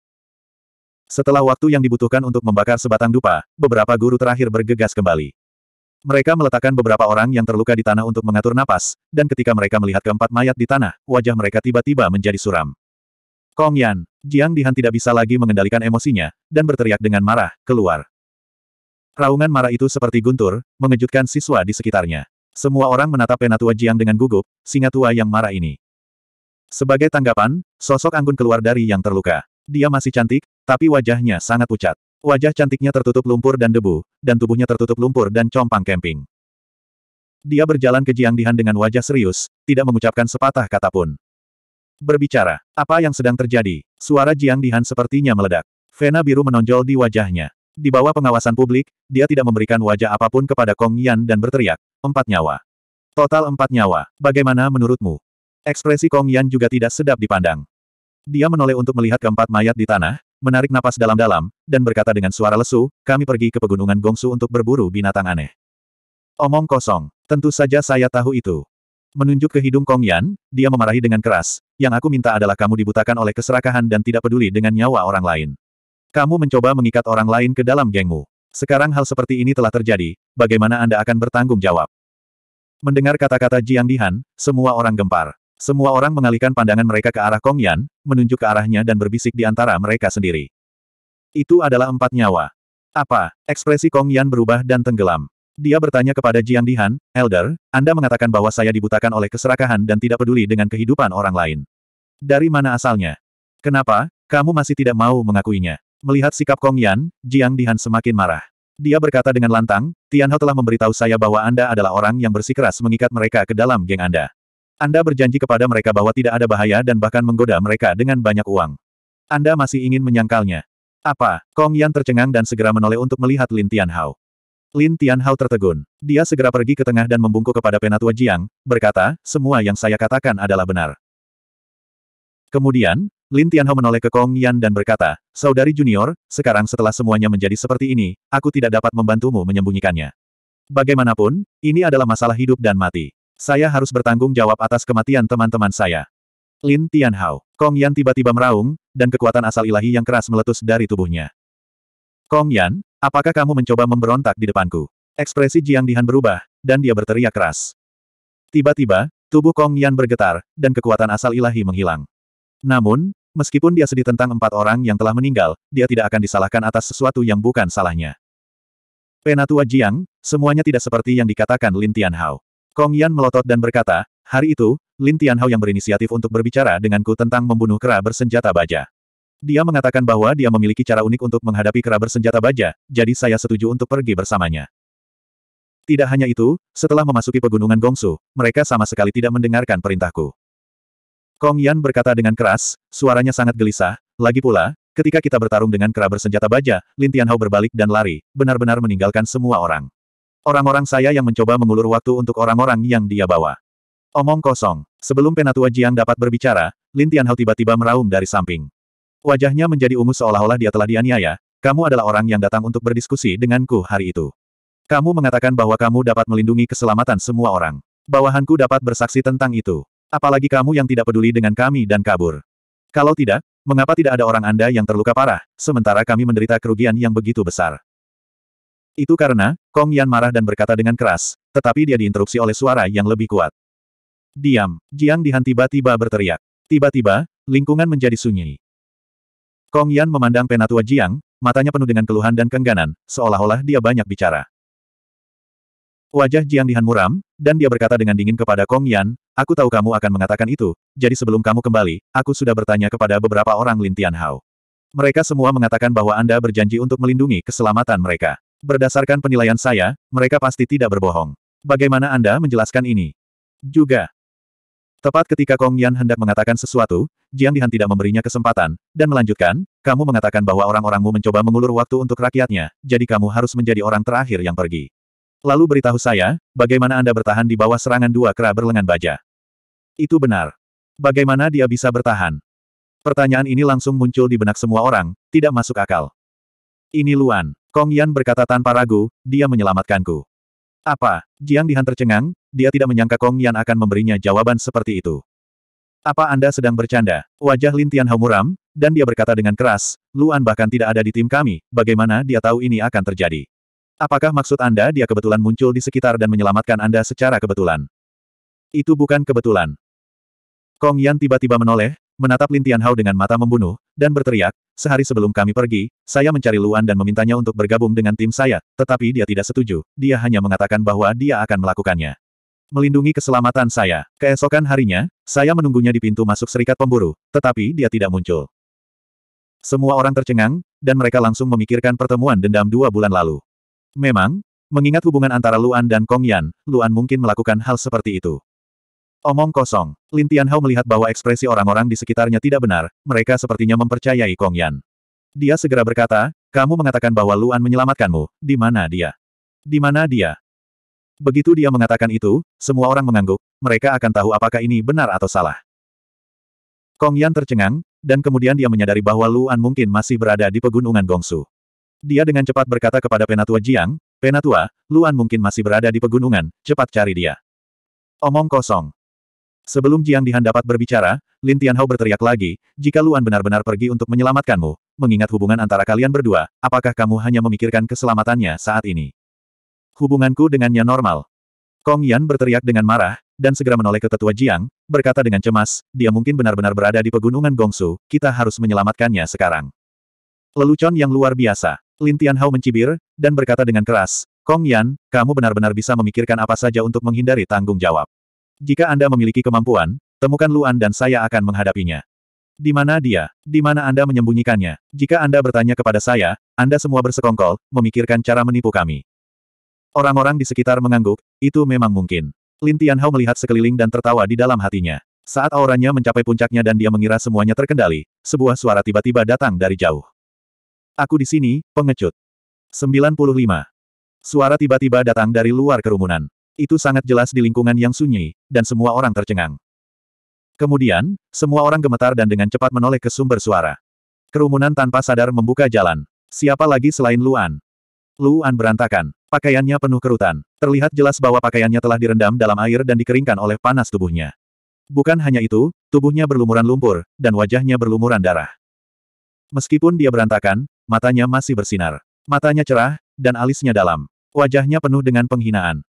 Setelah waktu yang dibutuhkan untuk membakar sebatang dupa, beberapa guru terakhir bergegas kembali. Mereka meletakkan beberapa orang yang terluka di tanah untuk mengatur napas, dan ketika mereka melihat keempat mayat di tanah, wajah mereka tiba-tiba menjadi suram. Kong Yan, Jiang Dihan tidak bisa lagi mengendalikan emosinya, dan berteriak dengan marah, keluar. Raungan marah itu seperti guntur, mengejutkan siswa di sekitarnya. Semua orang menatap penatua Jiang dengan gugup, singa tua yang marah ini. Sebagai tanggapan, sosok Anggun keluar dari yang terluka. Dia masih cantik, tapi wajahnya sangat pucat. Wajah cantiknya tertutup lumpur dan debu, dan tubuhnya tertutup lumpur dan compang camping. Dia berjalan ke Jiang Dihan dengan wajah serius, tidak mengucapkan sepatah kata pun. Berbicara, apa yang sedang terjadi? Suara Jiang Dihan sepertinya meledak. Vena biru menonjol di wajahnya. Di bawah pengawasan publik, dia tidak memberikan wajah apapun kepada Kong Yan dan berteriak, empat nyawa. Total empat nyawa, bagaimana menurutmu? Ekspresi Kong Yan juga tidak sedap dipandang. Dia menoleh untuk melihat keempat mayat di tanah, menarik napas dalam-dalam, dan berkata dengan suara lesu, kami pergi ke pegunungan Gongsu untuk berburu binatang aneh. Omong kosong, tentu saja saya tahu itu. Menunjuk ke hidung Kong Yan, dia memarahi dengan keras, yang aku minta adalah kamu dibutakan oleh keserakahan dan tidak peduli dengan nyawa orang lain. Kamu mencoba mengikat orang lain ke dalam gengmu. Sekarang hal seperti ini telah terjadi, bagaimana Anda akan bertanggung jawab? Mendengar kata-kata Jiang Dihan, semua orang gempar. Semua orang mengalihkan pandangan mereka ke arah Kong Yan, menunjuk ke arahnya dan berbisik di antara mereka sendiri. Itu adalah empat nyawa. Apa? Ekspresi Kong Yan berubah dan tenggelam. Dia bertanya kepada Jiang Dihan, Elder, Anda mengatakan bahwa saya dibutakan oleh keserakahan dan tidak peduli dengan kehidupan orang lain. Dari mana asalnya? Kenapa, kamu masih tidak mau mengakuinya? Melihat sikap Kong Yan, Jiang Dihan semakin marah. Dia berkata dengan lantang, Tian Hao telah memberitahu saya bahwa Anda adalah orang yang bersikeras mengikat mereka ke dalam geng Anda. Anda berjanji kepada mereka bahwa tidak ada bahaya dan bahkan menggoda mereka dengan banyak uang. Anda masih ingin menyangkalnya. Apa? Kong Yan tercengang dan segera menoleh untuk melihat Lin Tianhao. Lin Tianhao tertegun. Dia segera pergi ke tengah dan membungkuk kepada Penatua Jiang, berkata, semua yang saya katakan adalah benar. Kemudian, Lin Tianhao menoleh ke Kong Yan dan berkata, Saudari Junior, sekarang setelah semuanya menjadi seperti ini, aku tidak dapat membantumu menyembunyikannya. Bagaimanapun, ini adalah masalah hidup dan mati. Saya harus bertanggung jawab atas kematian teman-teman saya. Lin Tianhao. Kong Yan tiba-tiba meraung, dan kekuatan asal ilahi yang keras meletus dari tubuhnya. Kong Yan, apakah kamu mencoba memberontak di depanku? Ekspresi Jiang Dihan berubah, dan dia berteriak keras. Tiba-tiba, tubuh Kong Yan bergetar, dan kekuatan asal ilahi menghilang. Namun, meskipun dia sedih tentang empat orang yang telah meninggal, dia tidak akan disalahkan atas sesuatu yang bukan salahnya. Penatua Jiang, semuanya tidak seperti yang dikatakan Lin Tianhao. Kong Yan melotot dan berkata, hari itu, Lin Tianhao yang berinisiatif untuk berbicara denganku tentang membunuh kera bersenjata baja. Dia mengatakan bahwa dia memiliki cara unik untuk menghadapi kera bersenjata baja, jadi saya setuju untuk pergi bersamanya. Tidak hanya itu, setelah memasuki pegunungan Gongsu, mereka sama sekali tidak mendengarkan perintahku. Kong Yan berkata dengan keras, suaranya sangat gelisah, lagi pula, ketika kita bertarung dengan kera bersenjata baja, Lin Tianhao berbalik dan lari, benar-benar meninggalkan semua orang. Orang-orang saya yang mencoba mengulur waktu untuk orang-orang yang dia bawa. Omong kosong. Sebelum Penatua Jiang dapat berbicara, Lin Tianhao tiba-tiba meraung dari samping. Wajahnya menjadi ungu seolah-olah dia telah dianiaya, kamu adalah orang yang datang untuk berdiskusi denganku hari itu. Kamu mengatakan bahwa kamu dapat melindungi keselamatan semua orang. Bawahanku dapat bersaksi tentang itu. Apalagi kamu yang tidak peduli dengan kami dan kabur. Kalau tidak, mengapa tidak ada orang Anda yang terluka parah, sementara kami menderita kerugian yang begitu besar? Itu karena, Kong Yan marah dan berkata dengan keras, tetapi dia diinterupsi oleh suara yang lebih kuat. Diam, Jiang Dihan tiba-tiba berteriak. Tiba-tiba, lingkungan menjadi sunyi. Kong Yan memandang penatua Jiang, matanya penuh dengan keluhan dan kengganan, seolah-olah dia banyak bicara. Wajah Jiang Dihan muram, dan dia berkata dengan dingin kepada Kong Yan, aku tahu kamu akan mengatakan itu, jadi sebelum kamu kembali, aku sudah bertanya kepada beberapa orang Lintian Hao. Mereka semua mengatakan bahwa Anda berjanji untuk melindungi keselamatan mereka. Berdasarkan penilaian saya, mereka pasti tidak berbohong. Bagaimana Anda menjelaskan ini? Juga. Tepat ketika Kong Yan hendak mengatakan sesuatu, Jiang Dihan tidak memberinya kesempatan, dan melanjutkan, kamu mengatakan bahwa orang-orangmu mencoba mengulur waktu untuk rakyatnya, jadi kamu harus menjadi orang terakhir yang pergi. Lalu beritahu saya, bagaimana Anda bertahan di bawah serangan dua kera berlengan baja. Itu benar. Bagaimana dia bisa bertahan? Pertanyaan ini langsung muncul di benak semua orang, tidak masuk akal. Ini Luan. Kong Yan berkata tanpa ragu, dia menyelamatkanku. Apa? Jiang Dihan tercengang, dia tidak menyangka Kong Yan akan memberinya jawaban seperti itu. Apa Anda sedang bercanda? Wajah Lin Tianhao muram, dan dia berkata dengan keras, Luan bahkan tidak ada di tim kami, bagaimana dia tahu ini akan terjadi? Apakah maksud Anda dia kebetulan muncul di sekitar dan menyelamatkan Anda secara kebetulan? Itu bukan kebetulan. Kong Yan tiba-tiba menoleh, menatap Lin Tianhao dengan mata membunuh, dan berteriak, sehari sebelum kami pergi, saya mencari Luan dan memintanya untuk bergabung dengan tim saya, tetapi dia tidak setuju, dia hanya mengatakan bahwa dia akan melakukannya. Melindungi keselamatan saya. Keesokan harinya, saya menunggunya di pintu masuk serikat pemburu, tetapi dia tidak muncul. Semua orang tercengang, dan mereka langsung memikirkan pertemuan dendam dua bulan lalu. Memang, mengingat hubungan antara Luan dan Kong Yan, Luan mungkin melakukan hal seperti itu. Omong kosong. Lin Tianhao melihat bahwa ekspresi orang-orang di sekitarnya tidak benar, mereka sepertinya mempercayai Kong Yan. Dia segera berkata, kamu mengatakan bahwa Luan menyelamatkanmu, di mana dia? Di mana dia? Begitu dia mengatakan itu, semua orang mengangguk, mereka akan tahu apakah ini benar atau salah. Kong Yan tercengang, dan kemudian dia menyadari bahwa Luan mungkin masih berada di pegunungan Gongsu. Dia dengan cepat berkata kepada Penatua Jiang, Penatua, Luan mungkin masih berada di pegunungan, cepat cari dia. Omong kosong. Sebelum Jiang Dihan dapat berbicara, Lin Tianhao berteriak lagi, jika Luan benar-benar pergi untuk menyelamatkanmu, mengingat hubungan antara kalian berdua, apakah kamu hanya memikirkan keselamatannya saat ini? Hubunganku dengannya normal. Kong Yan berteriak dengan marah, dan segera menoleh ke tetua Jiang, berkata dengan cemas, dia mungkin benar-benar berada di pegunungan Gongsu, kita harus menyelamatkannya sekarang. Lelucon yang luar biasa. Lin Tianhao mencibir, dan berkata dengan keras, Kong Yan, kamu benar-benar bisa memikirkan apa saja untuk menghindari tanggung jawab. Jika Anda memiliki kemampuan, temukan Luan dan saya akan menghadapinya. Di mana dia? Di mana Anda menyembunyikannya? Jika Anda bertanya kepada saya, Anda semua bersekongkol, memikirkan cara menipu kami. Orang-orang di sekitar mengangguk, itu memang mungkin. Lin Tianhao melihat sekeliling dan tertawa di dalam hatinya. Saat auranya mencapai puncaknya dan dia mengira semuanya terkendali, sebuah suara tiba-tiba datang dari jauh. Aku di sini, pengecut. 95. Suara tiba-tiba datang dari luar kerumunan. Itu sangat jelas di lingkungan yang sunyi, dan semua orang tercengang. Kemudian, semua orang gemetar dan dengan cepat menoleh ke sumber suara. Kerumunan tanpa sadar membuka jalan. Siapa lagi selain Luan? Luan berantakan. Pakaiannya penuh kerutan. Terlihat jelas bahwa pakaiannya telah direndam dalam air dan dikeringkan oleh panas tubuhnya. Bukan hanya itu, tubuhnya berlumuran lumpur, dan wajahnya berlumuran darah. Meskipun dia berantakan, matanya masih bersinar. Matanya cerah, dan alisnya dalam. Wajahnya penuh dengan penghinaan.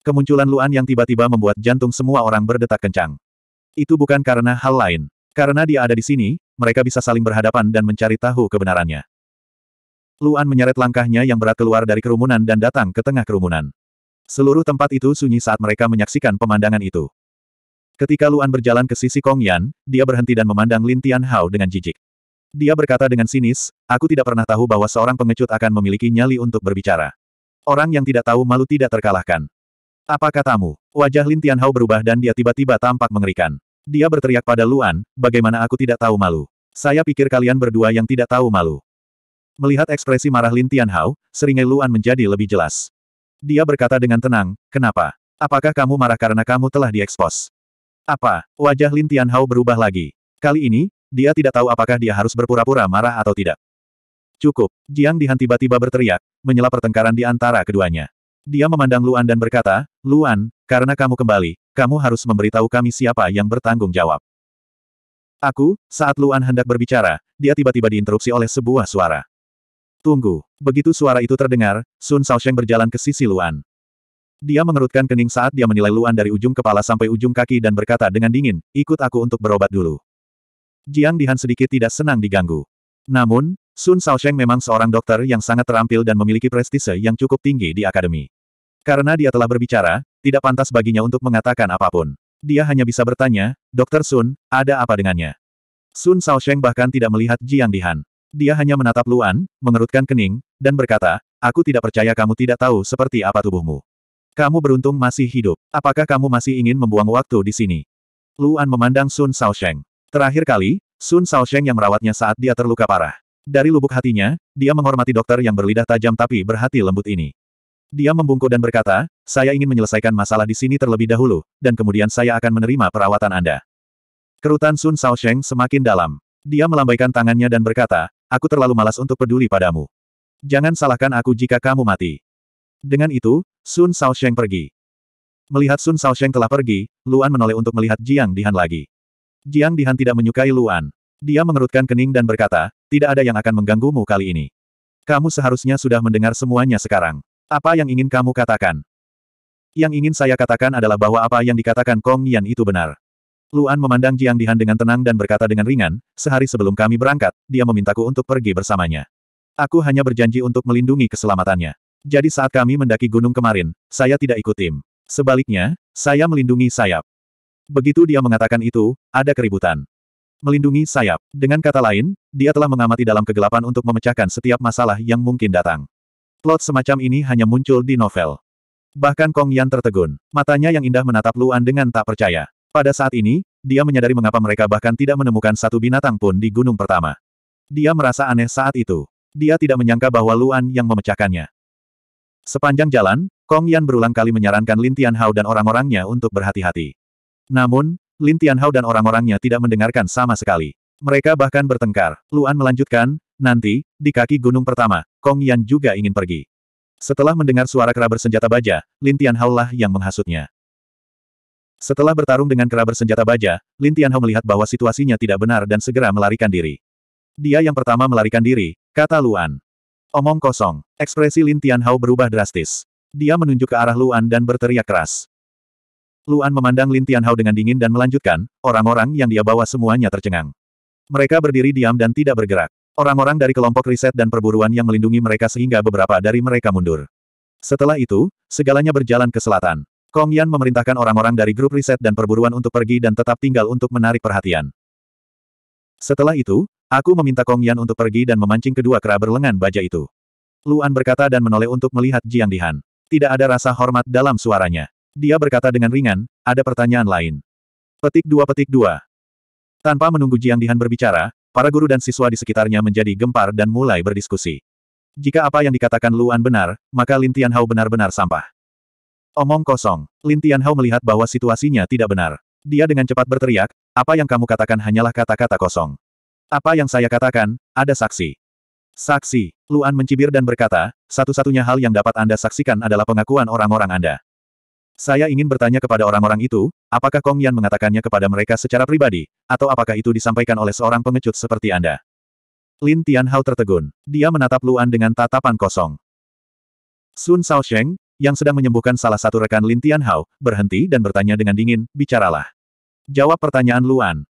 Kemunculan Luan yang tiba-tiba membuat jantung semua orang berdetak kencang. Itu bukan karena hal lain. Karena dia ada di sini, mereka bisa saling berhadapan dan mencari tahu kebenarannya. Luan menyeret langkahnya yang berat keluar dari kerumunan dan datang ke tengah kerumunan. Seluruh tempat itu sunyi saat mereka menyaksikan pemandangan itu. Ketika Luan berjalan ke sisi Kong Yan, dia berhenti dan memandang Lin Tian Hao dengan jijik. Dia berkata dengan sinis, aku tidak pernah tahu bahwa seorang pengecut akan memiliki nyali untuk berbicara. Orang yang tidak tahu malu tidak terkalahkan. Apa katamu? Wajah Lin Tianhao berubah dan dia tiba-tiba tampak mengerikan. Dia berteriak pada Luan, bagaimana aku tidak tahu malu. Saya pikir kalian berdua yang tidak tahu malu. Melihat ekspresi marah Lin Tianhao, seringai Luan menjadi lebih jelas. Dia berkata dengan tenang, kenapa? Apakah kamu marah karena kamu telah diekspos? Apa? Wajah Lin Tianhao berubah lagi. Kali ini, dia tidak tahu apakah dia harus berpura-pura marah atau tidak. Cukup, Jiang Dihan tiba-tiba berteriak, menyela pertengkaran di antara keduanya. Dia memandang Luan dan berkata, Luan, karena kamu kembali, kamu harus memberitahu kami siapa yang bertanggung jawab. Aku, saat Luan hendak berbicara, dia tiba-tiba diinterupsi oleh sebuah suara. Tunggu. Begitu suara itu terdengar, Sun Shaosheng berjalan ke sisi Luan. Dia mengerutkan kening saat dia menilai Luan dari ujung kepala sampai ujung kaki dan berkata dengan dingin, ikut aku untuk berobat dulu. Jiang Dihan sedikit tidak senang diganggu. Namun, Sun Shaosheng memang seorang dokter yang sangat terampil dan memiliki prestise yang cukup tinggi di akademi. Karena dia telah berbicara, tidak pantas baginya untuk mengatakan apapun. Dia hanya bisa bertanya, Dokter Sun, ada apa dengannya? Sun Shaosheng bahkan tidak melihat Jiang Dihan. Dia hanya menatap Luan, mengerutkan kening, dan berkata, aku tidak percaya kamu tidak tahu seperti apa tubuhmu. Kamu beruntung masih hidup. Apakah kamu masih ingin membuang waktu di sini? Luan memandang Sun Shaosheng. Terakhir kali, Sun Shaosheng yang merawatnya saat dia terluka parah. Dari lubuk hatinya, dia menghormati dokter yang berlidah tajam tapi berhati lembut ini. Dia membungkuk dan berkata, saya ingin menyelesaikan masalah di sini terlebih dahulu, dan kemudian saya akan menerima perawatan Anda. Kerutan Sun Sao semakin dalam. Dia melambaikan tangannya dan berkata, aku terlalu malas untuk peduli padamu. Jangan salahkan aku jika kamu mati. Dengan itu, Sun Sao pergi. Melihat Sun Sao telah pergi, Luan menoleh untuk melihat Jiang Dihan lagi. Jiang Dihan tidak menyukai Luan. Dia mengerutkan kening dan berkata, tidak ada yang akan mengganggumu kali ini. Kamu seharusnya sudah mendengar semuanya sekarang. Apa yang ingin kamu katakan? Yang ingin saya katakan adalah bahwa apa yang dikatakan Kong Yan itu benar. Luan memandang Jiang Dihan dengan tenang dan berkata dengan ringan, sehari sebelum kami berangkat, dia memintaku untuk pergi bersamanya. Aku hanya berjanji untuk melindungi keselamatannya. Jadi saat kami mendaki gunung kemarin, saya tidak ikut tim. Sebaliknya, saya melindungi sayap. Begitu dia mengatakan itu, ada keributan. Melindungi sayap. Dengan kata lain, dia telah mengamati dalam kegelapan untuk memecahkan setiap masalah yang mungkin datang. Plot semacam ini hanya muncul di novel. Bahkan Kong Yan tertegun. Matanya yang indah menatap Luan dengan tak percaya. Pada saat ini, dia menyadari mengapa mereka bahkan tidak menemukan satu binatang pun di gunung pertama. Dia merasa aneh saat itu. Dia tidak menyangka bahwa Luan yang memecahkannya. Sepanjang jalan, Kong Yan berulang kali menyarankan Lin Tian Hao dan orang-orangnya untuk berhati-hati. Namun, Lin Tianhao dan orang-orangnya tidak mendengarkan sama sekali. Mereka bahkan bertengkar. Luan melanjutkan, nanti, di kaki gunung pertama, Kong Yan juga ingin pergi. Setelah mendengar suara kera bersenjata baja, Lin Tianhao lah yang menghasutnya. Setelah bertarung dengan kera bersenjata baja, Lin Tianhao melihat bahwa situasinya tidak benar dan segera melarikan diri. Dia yang pertama melarikan diri, kata Luan. Omong kosong, ekspresi Lin Tianhao berubah drastis. Dia menunjuk ke arah Luan dan berteriak keras. Luan memandang Lin Tianhao dengan dingin dan melanjutkan, orang-orang yang dia bawa semuanya tercengang. Mereka berdiri diam dan tidak bergerak. Orang-orang dari kelompok riset dan perburuan yang melindungi mereka sehingga beberapa dari mereka mundur. Setelah itu, segalanya berjalan ke selatan. Kong Yan memerintahkan orang-orang dari grup riset dan perburuan untuk pergi dan tetap tinggal untuk menarik perhatian. Setelah itu, aku meminta Kong Yan untuk pergi dan memancing kedua kera berlengan baja itu. Luan berkata dan menoleh untuk melihat Jiang Dihan. Tidak ada rasa hormat dalam suaranya. Dia berkata dengan ringan, ada pertanyaan lain. Petik dua petik dua. Tanpa menunggu Jiang Dihan berbicara, para guru dan siswa di sekitarnya menjadi gempar dan mulai berdiskusi. Jika apa yang dikatakan Luan benar, maka Lin Tianhao benar-benar sampah. Omong kosong, Lin Tianhao melihat bahwa situasinya tidak benar. Dia dengan cepat berteriak, apa yang kamu katakan hanyalah kata-kata kosong. Apa yang saya katakan, ada saksi. Saksi, Luan mencibir dan berkata, satu-satunya hal yang dapat Anda saksikan adalah pengakuan orang-orang Anda. Saya ingin bertanya kepada orang-orang itu, apakah Kong Yan mengatakannya kepada mereka secara pribadi, atau apakah itu disampaikan oleh seorang pengecut seperti Anda? Lin Tianhao tertegun. Dia menatap Luan dengan tatapan kosong. Sun Shaosheng, yang sedang menyembuhkan salah satu rekan Lin Tianhao, berhenti dan bertanya dengan dingin, bicaralah. Jawab pertanyaan Luan.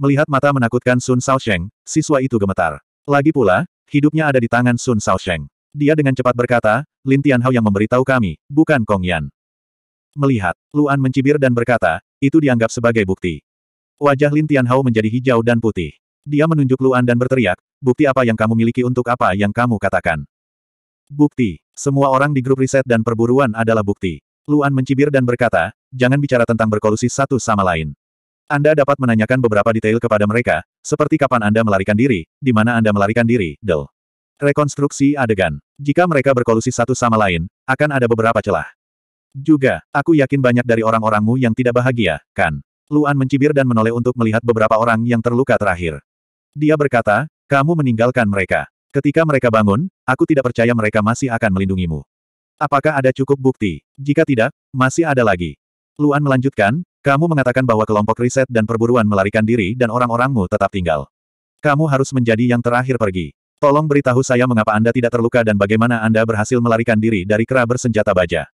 Melihat mata menakutkan Sun Shaosheng, siswa itu gemetar. Lagi pula, hidupnya ada di tangan Sun Shaosheng. Dia dengan cepat berkata, Lin Tianhao yang memberitahu kami, bukan Kong Yan. Melihat, Luan mencibir dan berkata, itu dianggap sebagai bukti. Wajah Lin Tianhao menjadi hijau dan putih. Dia menunjuk Luan dan berteriak, bukti apa yang kamu miliki untuk apa yang kamu katakan. Bukti, semua orang di grup riset dan perburuan adalah bukti. Luan mencibir dan berkata, jangan bicara tentang berkolusi satu sama lain. Anda dapat menanyakan beberapa detail kepada mereka, seperti kapan Anda melarikan diri, di mana Anda melarikan diri, del. Rekonstruksi adegan. Jika mereka berkolusi satu sama lain, akan ada beberapa celah. Juga, aku yakin banyak dari orang-orangmu yang tidak bahagia, kan? Luan mencibir dan menoleh untuk melihat beberapa orang yang terluka terakhir. Dia berkata, kamu meninggalkan mereka. Ketika mereka bangun, aku tidak percaya mereka masih akan melindungimu. Apakah ada cukup bukti? Jika tidak, masih ada lagi. Luan melanjutkan, kamu mengatakan bahwa kelompok riset dan perburuan melarikan diri dan orang-orangmu tetap tinggal. Kamu harus menjadi yang terakhir pergi. Tolong beritahu saya mengapa Anda tidak terluka dan bagaimana Anda berhasil melarikan diri dari kera bersenjata baja.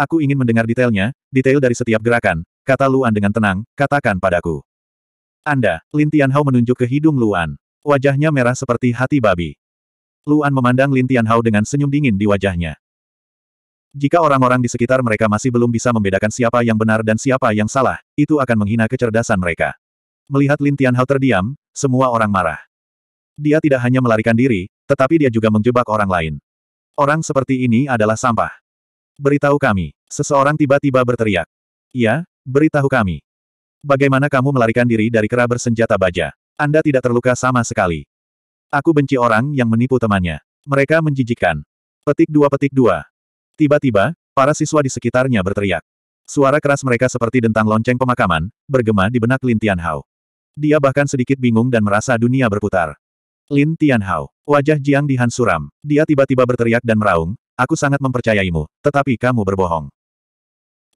Aku ingin mendengar detailnya, detail dari setiap gerakan, kata Luan dengan tenang, katakan padaku. Anda, Lin Tianhao menunjuk ke hidung Luan. Wajahnya merah seperti hati babi. Luan memandang Lin Tianhao dengan senyum dingin di wajahnya. Jika orang-orang di sekitar mereka masih belum bisa membedakan siapa yang benar dan siapa yang salah, itu akan menghina kecerdasan mereka. Melihat Lin Tianhao terdiam, semua orang marah. Dia tidak hanya melarikan diri, tetapi dia juga menjebak orang lain. Orang seperti ini adalah sampah beritahu kami. Seseorang tiba-tiba berteriak. Ya, beritahu kami. Bagaimana kamu melarikan diri dari kera bersenjata baja? Anda tidak terluka sama sekali. Aku benci orang yang menipu temannya. Mereka menjijikkan. Petik dua petik dua. Tiba-tiba, para siswa di sekitarnya berteriak. Suara keras mereka seperti dentang lonceng pemakaman, bergema di benak Lin Tianhao. Dia bahkan sedikit bingung dan merasa dunia berputar. Lin Tianhao. Wajah Jiang Dihan suram. Dia tiba-tiba berteriak dan meraung, Aku sangat mempercayaimu, tetapi kamu berbohong.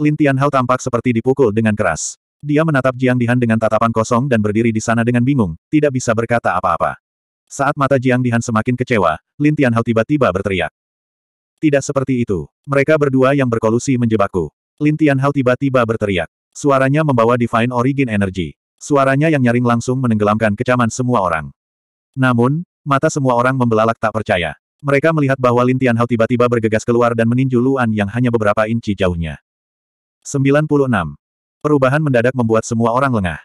Lin Tianhao tampak seperti dipukul dengan keras. Dia menatap Jiang Dihan dengan tatapan kosong dan berdiri di sana dengan bingung, tidak bisa berkata apa-apa. Saat mata Jiang Dihan semakin kecewa, Lin Tianhao tiba-tiba berteriak. Tidak seperti itu. Mereka berdua yang berkolusi menjebakku. Lin Tianhao tiba-tiba berteriak. Suaranya membawa Divine Origin Energy. Suaranya yang nyaring langsung menenggelamkan kecaman semua orang. Namun, mata semua orang membelalak tak percaya. Mereka melihat bahwa Lin Tianhao tiba-tiba bergegas keluar dan meninju Luan yang hanya beberapa inci jauhnya. 96. Perubahan mendadak membuat semua orang lengah.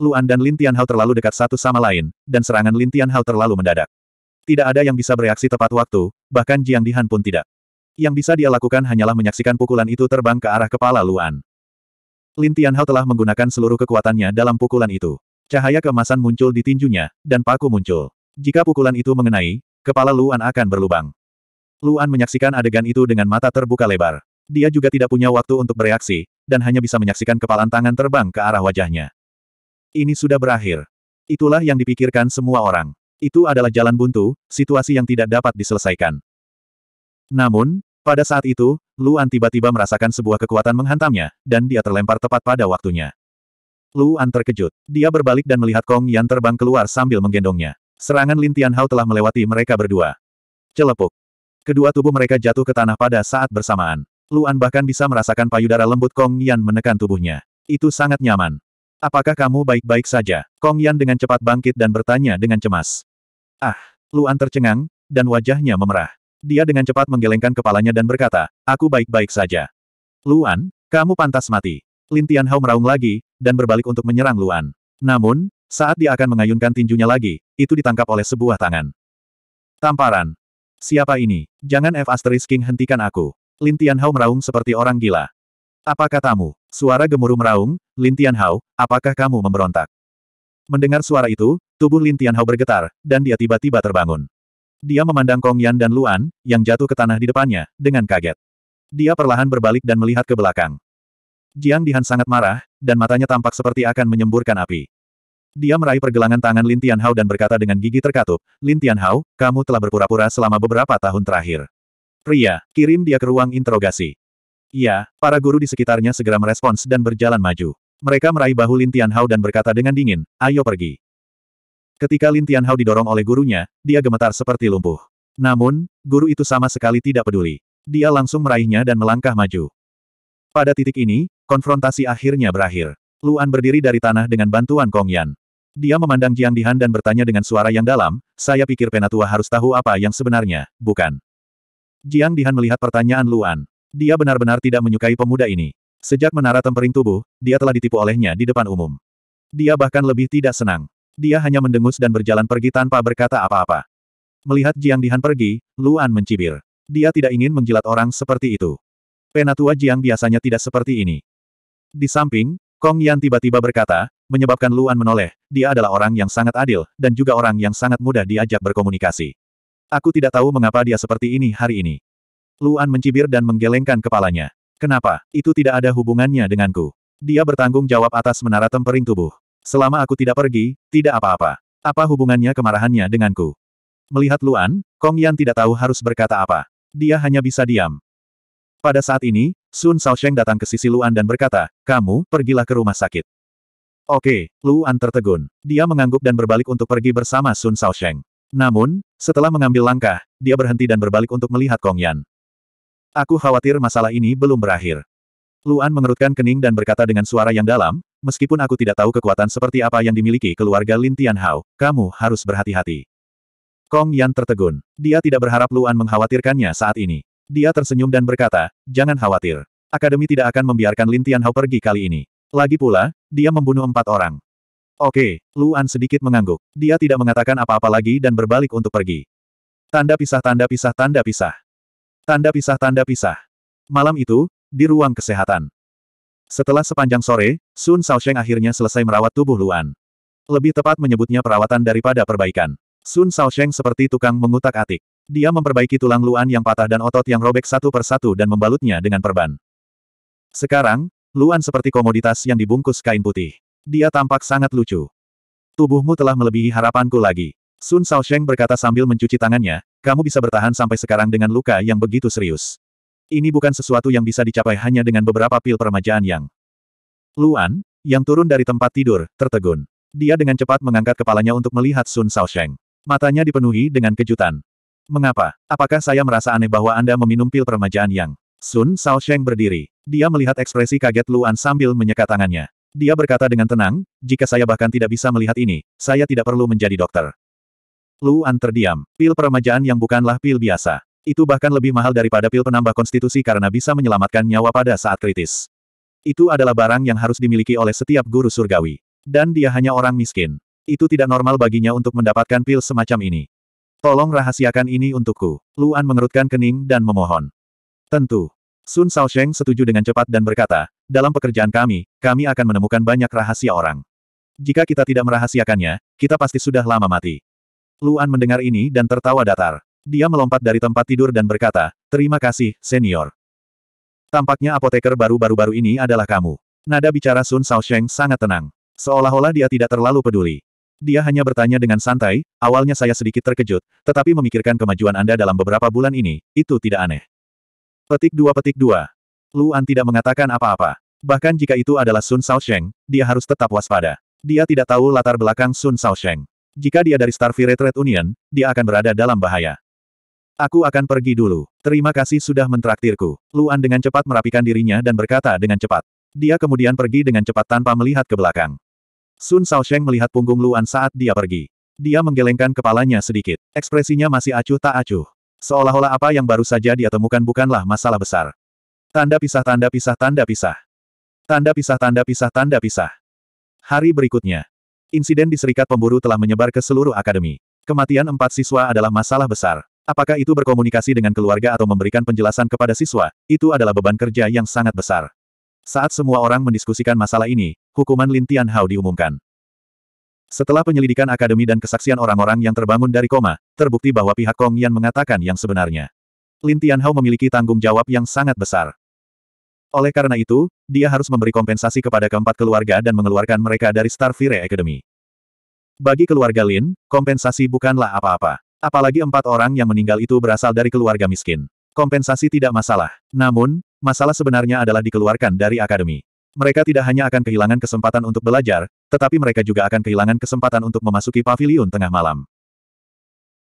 Luan dan Lin Tianhao terlalu dekat satu sama lain, dan serangan Lin Tianhao terlalu mendadak. Tidak ada yang bisa bereaksi tepat waktu, bahkan Jiang Dihan pun tidak. Yang bisa dia lakukan hanyalah menyaksikan pukulan itu terbang ke arah kepala Luan. Lin Tianhao telah menggunakan seluruh kekuatannya dalam pukulan itu. Cahaya kemasan muncul di tinjunya, dan paku muncul. Jika pukulan itu mengenai, Kepala Luan akan berlubang. Luan menyaksikan adegan itu dengan mata terbuka lebar. Dia juga tidak punya waktu untuk bereaksi, dan hanya bisa menyaksikan kepalan tangan terbang ke arah wajahnya. Ini sudah berakhir. Itulah yang dipikirkan semua orang. Itu adalah jalan buntu, situasi yang tidak dapat diselesaikan. Namun, pada saat itu, Luan tiba-tiba merasakan sebuah kekuatan menghantamnya, dan dia terlempar tepat pada waktunya. Luan terkejut. Dia berbalik dan melihat Kong yang terbang keluar sambil menggendongnya. Serangan Lin Tianhao telah melewati mereka berdua. Celepuk. Kedua tubuh mereka jatuh ke tanah pada saat bersamaan. Luan bahkan bisa merasakan payudara lembut Kong Yan menekan tubuhnya. Itu sangat nyaman. Apakah kamu baik-baik saja? Kong Yan dengan cepat bangkit dan bertanya dengan cemas. Ah, Luan tercengang, dan wajahnya memerah. Dia dengan cepat menggelengkan kepalanya dan berkata, aku baik-baik saja. Luan, kamu pantas mati. Lin Tianhao meraung lagi, dan berbalik untuk menyerang Luan. Namun, saat dia akan mengayunkan tinjunya lagi, itu ditangkap oleh sebuah tangan. Tamparan. Siapa ini? Jangan F asterisk King hentikan aku. Lin Tianhao meraung seperti orang gila. Apa katamu? Suara gemuruh meraung, Lin Tianhao, apakah kamu memberontak? Mendengar suara itu, tubuh Lin Tianhao bergetar, dan dia tiba-tiba terbangun. Dia memandang Kong Yan dan Luan, yang jatuh ke tanah di depannya, dengan kaget. Dia perlahan berbalik dan melihat ke belakang. Jiang Dihan sangat marah, dan matanya tampak seperti akan menyemburkan api. Dia meraih pergelangan tangan Lin Tianhao dan berkata dengan gigi terkatup, Lin Tianhao, kamu telah berpura-pura selama beberapa tahun terakhir. Pria, kirim dia ke ruang interogasi. Ya, para guru di sekitarnya segera merespons dan berjalan maju. Mereka meraih bahu Lin Tianhao dan berkata dengan dingin, ayo pergi. Ketika Lin Tianhao didorong oleh gurunya, dia gemetar seperti lumpuh. Namun, guru itu sama sekali tidak peduli. Dia langsung meraihnya dan melangkah maju. Pada titik ini, konfrontasi akhirnya berakhir. Luan berdiri dari tanah dengan bantuan Kong Yan. Dia memandang Jiang Dihan dan bertanya dengan suara yang dalam, saya pikir penatua harus tahu apa yang sebenarnya, bukan? Jiang Dihan melihat pertanyaan Luan. Dia benar-benar tidak menyukai pemuda ini. Sejak menara tempering tubuh, dia telah ditipu olehnya di depan umum. Dia bahkan lebih tidak senang. Dia hanya mendengus dan berjalan pergi tanpa berkata apa-apa. Melihat Jiang Dihan pergi, Luan mencibir. Dia tidak ingin menjilat orang seperti itu. Penatua Jiang biasanya tidak seperti ini. Di samping, Kong Yan tiba-tiba berkata, menyebabkan Luan menoleh, dia adalah orang yang sangat adil, dan juga orang yang sangat mudah diajak berkomunikasi. Aku tidak tahu mengapa dia seperti ini hari ini. Luan mencibir dan menggelengkan kepalanya. Kenapa? Itu tidak ada hubungannya denganku. Dia bertanggung jawab atas menara tempering tubuh. Selama aku tidak pergi, tidak apa-apa. Apa hubungannya kemarahannya denganku? Melihat Luan, Kong Yan tidak tahu harus berkata apa. Dia hanya bisa diam. Pada saat ini, Sun Shaosheng datang ke sisi Luan dan berkata, kamu, pergilah ke rumah sakit. Oke, Luan tertegun. Dia mengangguk dan berbalik untuk pergi bersama Sun Shaosheng. Namun, setelah mengambil langkah, dia berhenti dan berbalik untuk melihat Kong Yan. Aku khawatir masalah ini belum berakhir. Luan mengerutkan kening dan berkata dengan suara yang dalam, meskipun aku tidak tahu kekuatan seperti apa yang dimiliki keluarga Lin Tianhao, kamu harus berhati-hati. Kong Yan tertegun. Dia tidak berharap Luan mengkhawatirkannya saat ini. Dia tersenyum dan berkata, jangan khawatir. Akademi tidak akan membiarkan Lin Tianhao pergi kali ini. Lagi pula, dia membunuh empat orang. Oke, Luan sedikit mengangguk. Dia tidak mengatakan apa-apa lagi dan berbalik untuk pergi. Tanda pisah tanda pisah tanda pisah. Tanda pisah tanda pisah. Malam itu, di ruang kesehatan. Setelah sepanjang sore, Sun Shaosheng akhirnya selesai merawat tubuh Luan. Lebih tepat menyebutnya perawatan daripada perbaikan. Sun Shaosheng seperti tukang mengutak-atik. Dia memperbaiki tulang Luan yang patah dan otot yang robek satu persatu dan membalutnya dengan perban. Sekarang, Luan seperti komoditas yang dibungkus kain putih. Dia tampak sangat lucu. Tubuhmu telah melebihi harapanku lagi. Sun Shaosheng berkata sambil mencuci tangannya, kamu bisa bertahan sampai sekarang dengan luka yang begitu serius. Ini bukan sesuatu yang bisa dicapai hanya dengan beberapa pil permajaan yang... Luan, yang turun dari tempat tidur, tertegun. Dia dengan cepat mengangkat kepalanya untuk melihat Sun Shaosheng. Matanya dipenuhi dengan kejutan. Mengapa? Apakah saya merasa aneh bahwa Anda meminum pil permajaan yang... Sun Shaosheng berdiri. Dia melihat ekspresi kaget Luan sambil menyeka tangannya. Dia berkata dengan tenang, jika saya bahkan tidak bisa melihat ini, saya tidak perlu menjadi dokter. Luan terdiam. Pil peremajaan yang bukanlah pil biasa. Itu bahkan lebih mahal daripada pil penambah konstitusi karena bisa menyelamatkan nyawa pada saat kritis. Itu adalah barang yang harus dimiliki oleh setiap guru surgawi. Dan dia hanya orang miskin. Itu tidak normal baginya untuk mendapatkan pil semacam ini. Tolong rahasiakan ini untukku. Luan mengerutkan kening dan memohon. Tentu. Sun Shaosheng setuju dengan cepat dan berkata, dalam pekerjaan kami, kami akan menemukan banyak rahasia orang. Jika kita tidak merahasiakannya, kita pasti sudah lama mati. Luan mendengar ini dan tertawa datar. Dia melompat dari tempat tidur dan berkata, terima kasih, senior. Tampaknya apoteker baru-baru-baru ini adalah kamu. Nada bicara Sun Shaosheng sangat tenang. Seolah-olah dia tidak terlalu peduli. Dia hanya bertanya dengan santai, awalnya saya sedikit terkejut, tetapi memikirkan kemajuan Anda dalam beberapa bulan ini, itu tidak aneh. Petik dua petik dua. Luan tidak mengatakan apa-apa. Bahkan jika itu adalah Sun Shaosheng, dia harus tetap waspada. Dia tidak tahu latar belakang Sun Shaosheng. Jika dia dari Starfire Trade Union, dia akan berada dalam bahaya. Aku akan pergi dulu. Terima kasih sudah mentraktirku. Luan dengan cepat merapikan dirinya dan berkata dengan cepat. Dia kemudian pergi dengan cepat tanpa melihat ke belakang. Sun Shaosheng melihat punggung Luan saat dia pergi. Dia menggelengkan kepalanya sedikit. Ekspresinya masih acuh tak acuh. Seolah-olah apa yang baru saja dia temukan bukanlah masalah besar. Tanda pisah tanda pisah tanda pisah. Tanda pisah tanda pisah tanda pisah. Hari berikutnya. Insiden di Serikat Pemburu telah menyebar ke seluruh akademi. Kematian empat siswa adalah masalah besar. Apakah itu berkomunikasi dengan keluarga atau memberikan penjelasan kepada siswa, itu adalah beban kerja yang sangat besar. Saat semua orang mendiskusikan masalah ini, hukuman Lintian Hao diumumkan. Setelah penyelidikan akademi dan kesaksian orang-orang yang terbangun dari koma, terbukti bahwa pihak Kong Yan mengatakan yang sebenarnya. Lin Tianhao memiliki tanggung jawab yang sangat besar. Oleh karena itu, dia harus memberi kompensasi kepada keempat keluarga dan mengeluarkan mereka dari Starfire Academy. Bagi keluarga Lin, kompensasi bukanlah apa-apa. Apalagi empat orang yang meninggal itu berasal dari keluarga miskin. Kompensasi tidak masalah. Namun, masalah sebenarnya adalah dikeluarkan dari akademi. Mereka tidak hanya akan kehilangan kesempatan untuk belajar, tetapi mereka juga akan kehilangan kesempatan untuk memasuki pavilion tengah malam.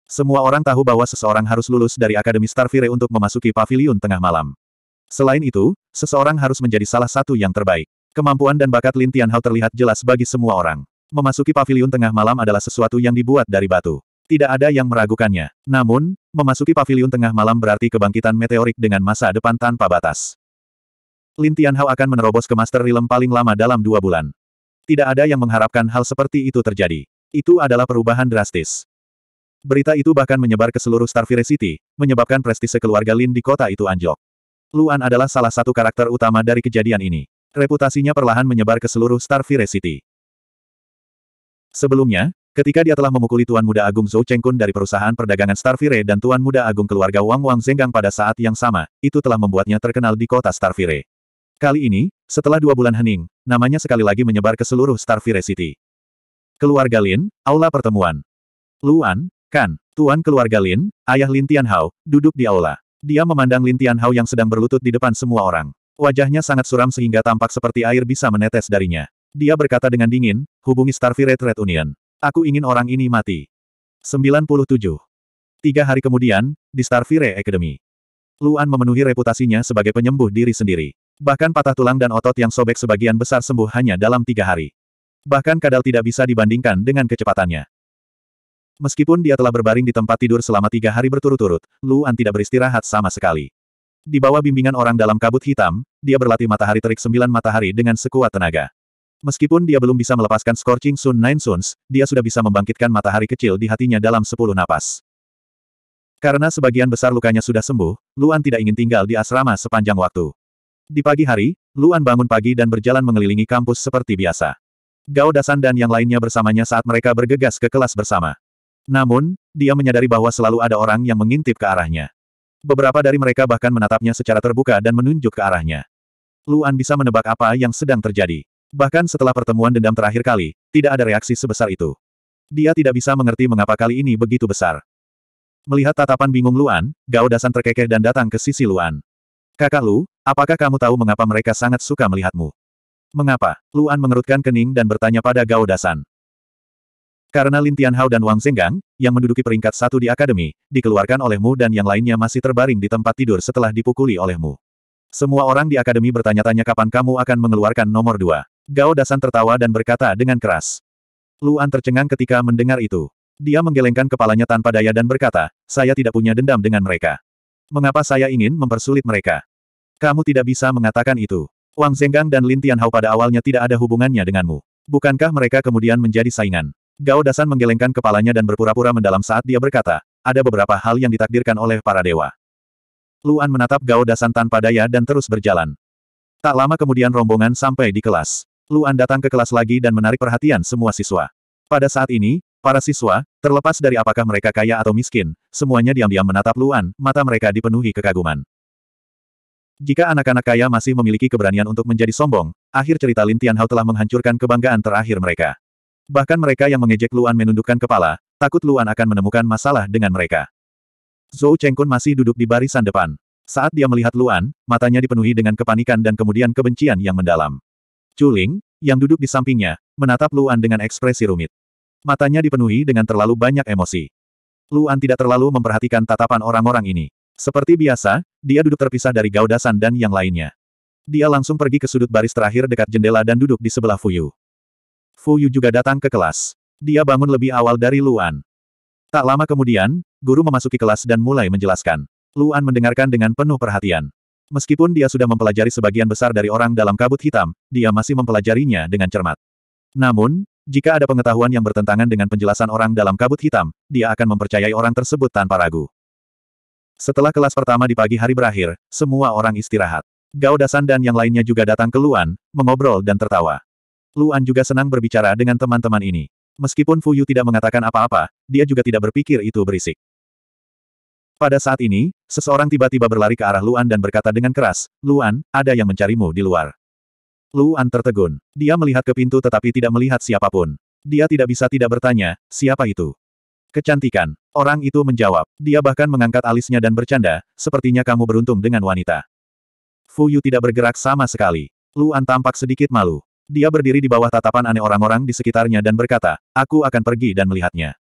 Semua orang tahu bahwa seseorang harus lulus dari Akademi Starfire untuk memasuki pavilion tengah malam. Selain itu, seseorang harus menjadi salah satu yang terbaik. Kemampuan dan bakat Lin Tianhao terlihat jelas bagi semua orang. Memasuki pavilion tengah malam adalah sesuatu yang dibuat dari batu. Tidak ada yang meragukannya. Namun, memasuki pavilion tengah malam berarti kebangkitan meteorik dengan masa depan tanpa batas. Lin Tianhao akan menerobos ke Master Realm paling lama dalam dua bulan. Tidak ada yang mengharapkan hal seperti itu terjadi. Itu adalah perubahan drastis. Berita itu bahkan menyebar ke seluruh Starfire City, menyebabkan prestise keluarga Lin di kota itu anjlok. Luan adalah salah satu karakter utama dari kejadian ini. Reputasinya perlahan menyebar ke seluruh Starfire City. Sebelumnya, ketika dia telah memukuli Tuan Muda Agung Zhou Chengkun dari perusahaan perdagangan Starfire dan Tuan Muda Agung keluarga Wang Wang Zenggang pada saat yang sama, itu telah membuatnya terkenal di kota Starfire. Kali ini, setelah dua bulan hening, namanya sekali lagi menyebar ke seluruh Starfire City. Keluarga Lin, Aula Pertemuan. Luan, Kan, Tuan keluarga Lin, ayah Lin Tianhao, duduk di aula. Dia memandang Lin Tianhao yang sedang berlutut di depan semua orang. Wajahnya sangat suram sehingga tampak seperti air bisa menetes darinya. Dia berkata dengan dingin, hubungi Starfire Red Union. Aku ingin orang ini mati. 97. Tiga hari kemudian, di Starfire Academy. Luan memenuhi reputasinya sebagai penyembuh diri sendiri. Bahkan patah tulang dan otot yang sobek sebagian besar sembuh hanya dalam tiga hari. Bahkan kadal tidak bisa dibandingkan dengan kecepatannya. Meskipun dia telah berbaring di tempat tidur selama tiga hari berturut-turut, Luan tidak beristirahat sama sekali. Di bawah bimbingan orang dalam kabut hitam, dia berlatih matahari terik sembilan matahari dengan sekuat tenaga. Meskipun dia belum bisa melepaskan Scorching Sun Nine Suns, dia sudah bisa membangkitkan matahari kecil di hatinya dalam sepuluh napas. Karena sebagian besar lukanya sudah sembuh, Luan tidak ingin tinggal di asrama sepanjang waktu. Di pagi hari, Luan bangun pagi dan berjalan mengelilingi kampus seperti biasa. Gao Dasan dan yang lainnya bersamanya saat mereka bergegas ke kelas bersama. Namun, dia menyadari bahwa selalu ada orang yang mengintip ke arahnya. Beberapa dari mereka bahkan menatapnya secara terbuka dan menunjuk ke arahnya. Luan bisa menebak apa yang sedang terjadi. Bahkan setelah pertemuan dendam terakhir kali, tidak ada reaksi sebesar itu. Dia tidak bisa mengerti mengapa kali ini begitu besar. Melihat tatapan bingung Luan, Gao Dasan terkekeh dan datang ke sisi Luan. Kakak Lu, apakah kamu tahu mengapa mereka sangat suka melihatmu? Mengapa? Luan mengerutkan kening dan bertanya pada Gao Dasan. Karena Lin Tianhao dan Wang Zenggang, yang menduduki peringkat satu di akademi, dikeluarkan olehmu dan yang lainnya masih terbaring di tempat tidur setelah dipukuli olehmu. Semua orang di akademi bertanya-tanya kapan kamu akan mengeluarkan nomor dua. Gao Dasan tertawa dan berkata dengan keras. Luan tercengang ketika mendengar itu. Dia menggelengkan kepalanya tanpa daya dan berkata, saya tidak punya dendam dengan mereka. Mengapa saya ingin mempersulit mereka? Kamu tidak bisa mengatakan itu. Wang Zenggang dan Lin Tianhao pada awalnya tidak ada hubungannya denganmu. Bukankah mereka kemudian menjadi saingan? Gao Dasan menggelengkan kepalanya dan berpura-pura mendalam saat dia berkata, ada beberapa hal yang ditakdirkan oleh para dewa. Luan menatap Gao Dasan tanpa daya dan terus berjalan. Tak lama kemudian rombongan sampai di kelas. Luan datang ke kelas lagi dan menarik perhatian semua siswa. Pada saat ini, para siswa, terlepas dari apakah mereka kaya atau miskin, semuanya diam-diam menatap Luan, mata mereka dipenuhi kekaguman. Jika anak-anak kaya masih memiliki keberanian untuk menjadi sombong, akhir cerita Lin Tianhao telah menghancurkan kebanggaan terakhir mereka. Bahkan mereka yang mengejek Luan menundukkan kepala, takut Luan akan menemukan masalah dengan mereka. Zhou Chengkun masih duduk di barisan depan. Saat dia melihat Luan, matanya dipenuhi dengan kepanikan dan kemudian kebencian yang mendalam. Chu Ling, yang duduk di sampingnya, menatap Luan dengan ekspresi rumit. Matanya dipenuhi dengan terlalu banyak emosi. Luan tidak terlalu memperhatikan tatapan orang-orang ini. Seperti biasa, dia duduk terpisah dari Gaudasan dan yang lainnya. Dia langsung pergi ke sudut baris terakhir dekat jendela dan duduk di sebelah Fuyu. Fuyu juga datang ke kelas. Dia bangun lebih awal dari Luan. Tak lama kemudian, guru memasuki kelas dan mulai menjelaskan. Luan mendengarkan dengan penuh perhatian. Meskipun dia sudah mempelajari sebagian besar dari orang dalam kabut hitam, dia masih mempelajarinya dengan cermat. Namun, jika ada pengetahuan yang bertentangan dengan penjelasan orang dalam kabut hitam, dia akan mempercayai orang tersebut tanpa ragu. Setelah kelas pertama di pagi hari berakhir, semua orang istirahat. Gao Dasan dan yang lainnya juga datang ke Luan, mengobrol dan tertawa. Luan juga senang berbicara dengan teman-teman ini. Meskipun Fuyu tidak mengatakan apa-apa, dia juga tidak berpikir itu berisik. Pada saat ini, seseorang tiba-tiba berlari ke arah Luan dan berkata dengan keras, Luan, ada yang mencarimu di luar. Luan tertegun. Dia melihat ke pintu tetapi tidak melihat siapapun. Dia tidak bisa tidak bertanya, siapa itu? Kecantikan. Orang itu menjawab. Dia bahkan mengangkat alisnya dan bercanda, sepertinya kamu beruntung dengan wanita. Fu Yu tidak bergerak sama sekali. Luan tampak sedikit malu. Dia berdiri di bawah tatapan aneh orang-orang di sekitarnya dan berkata, aku akan pergi dan melihatnya.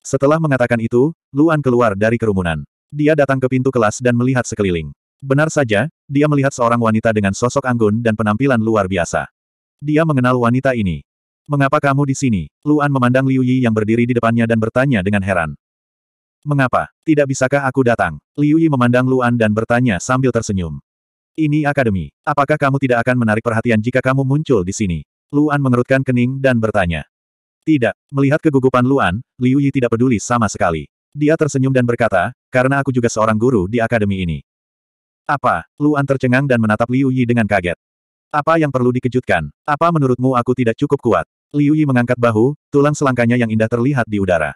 Setelah mengatakan itu, Luan keluar dari kerumunan. Dia datang ke pintu kelas dan melihat sekeliling. Benar saja, dia melihat seorang wanita dengan sosok anggun dan penampilan luar biasa. Dia mengenal wanita ini. Mengapa kamu di sini? Luan memandang Liu Yi yang berdiri di depannya dan bertanya dengan heran. Mengapa? Tidak bisakah aku datang? Liu Yi memandang Luan dan bertanya sambil tersenyum. Ini akademi. Apakah kamu tidak akan menarik perhatian jika kamu muncul di sini? Luan mengerutkan kening dan bertanya. Tidak. Melihat kegugupan Luan, Liu Yi tidak peduli sama sekali. Dia tersenyum dan berkata, karena aku juga seorang guru di akademi ini. Apa? Luan tercengang dan menatap Liu Yi dengan kaget. Apa yang perlu dikejutkan? Apa menurutmu aku tidak cukup kuat? Liu Yi mengangkat bahu, tulang selangkanya yang indah terlihat di udara.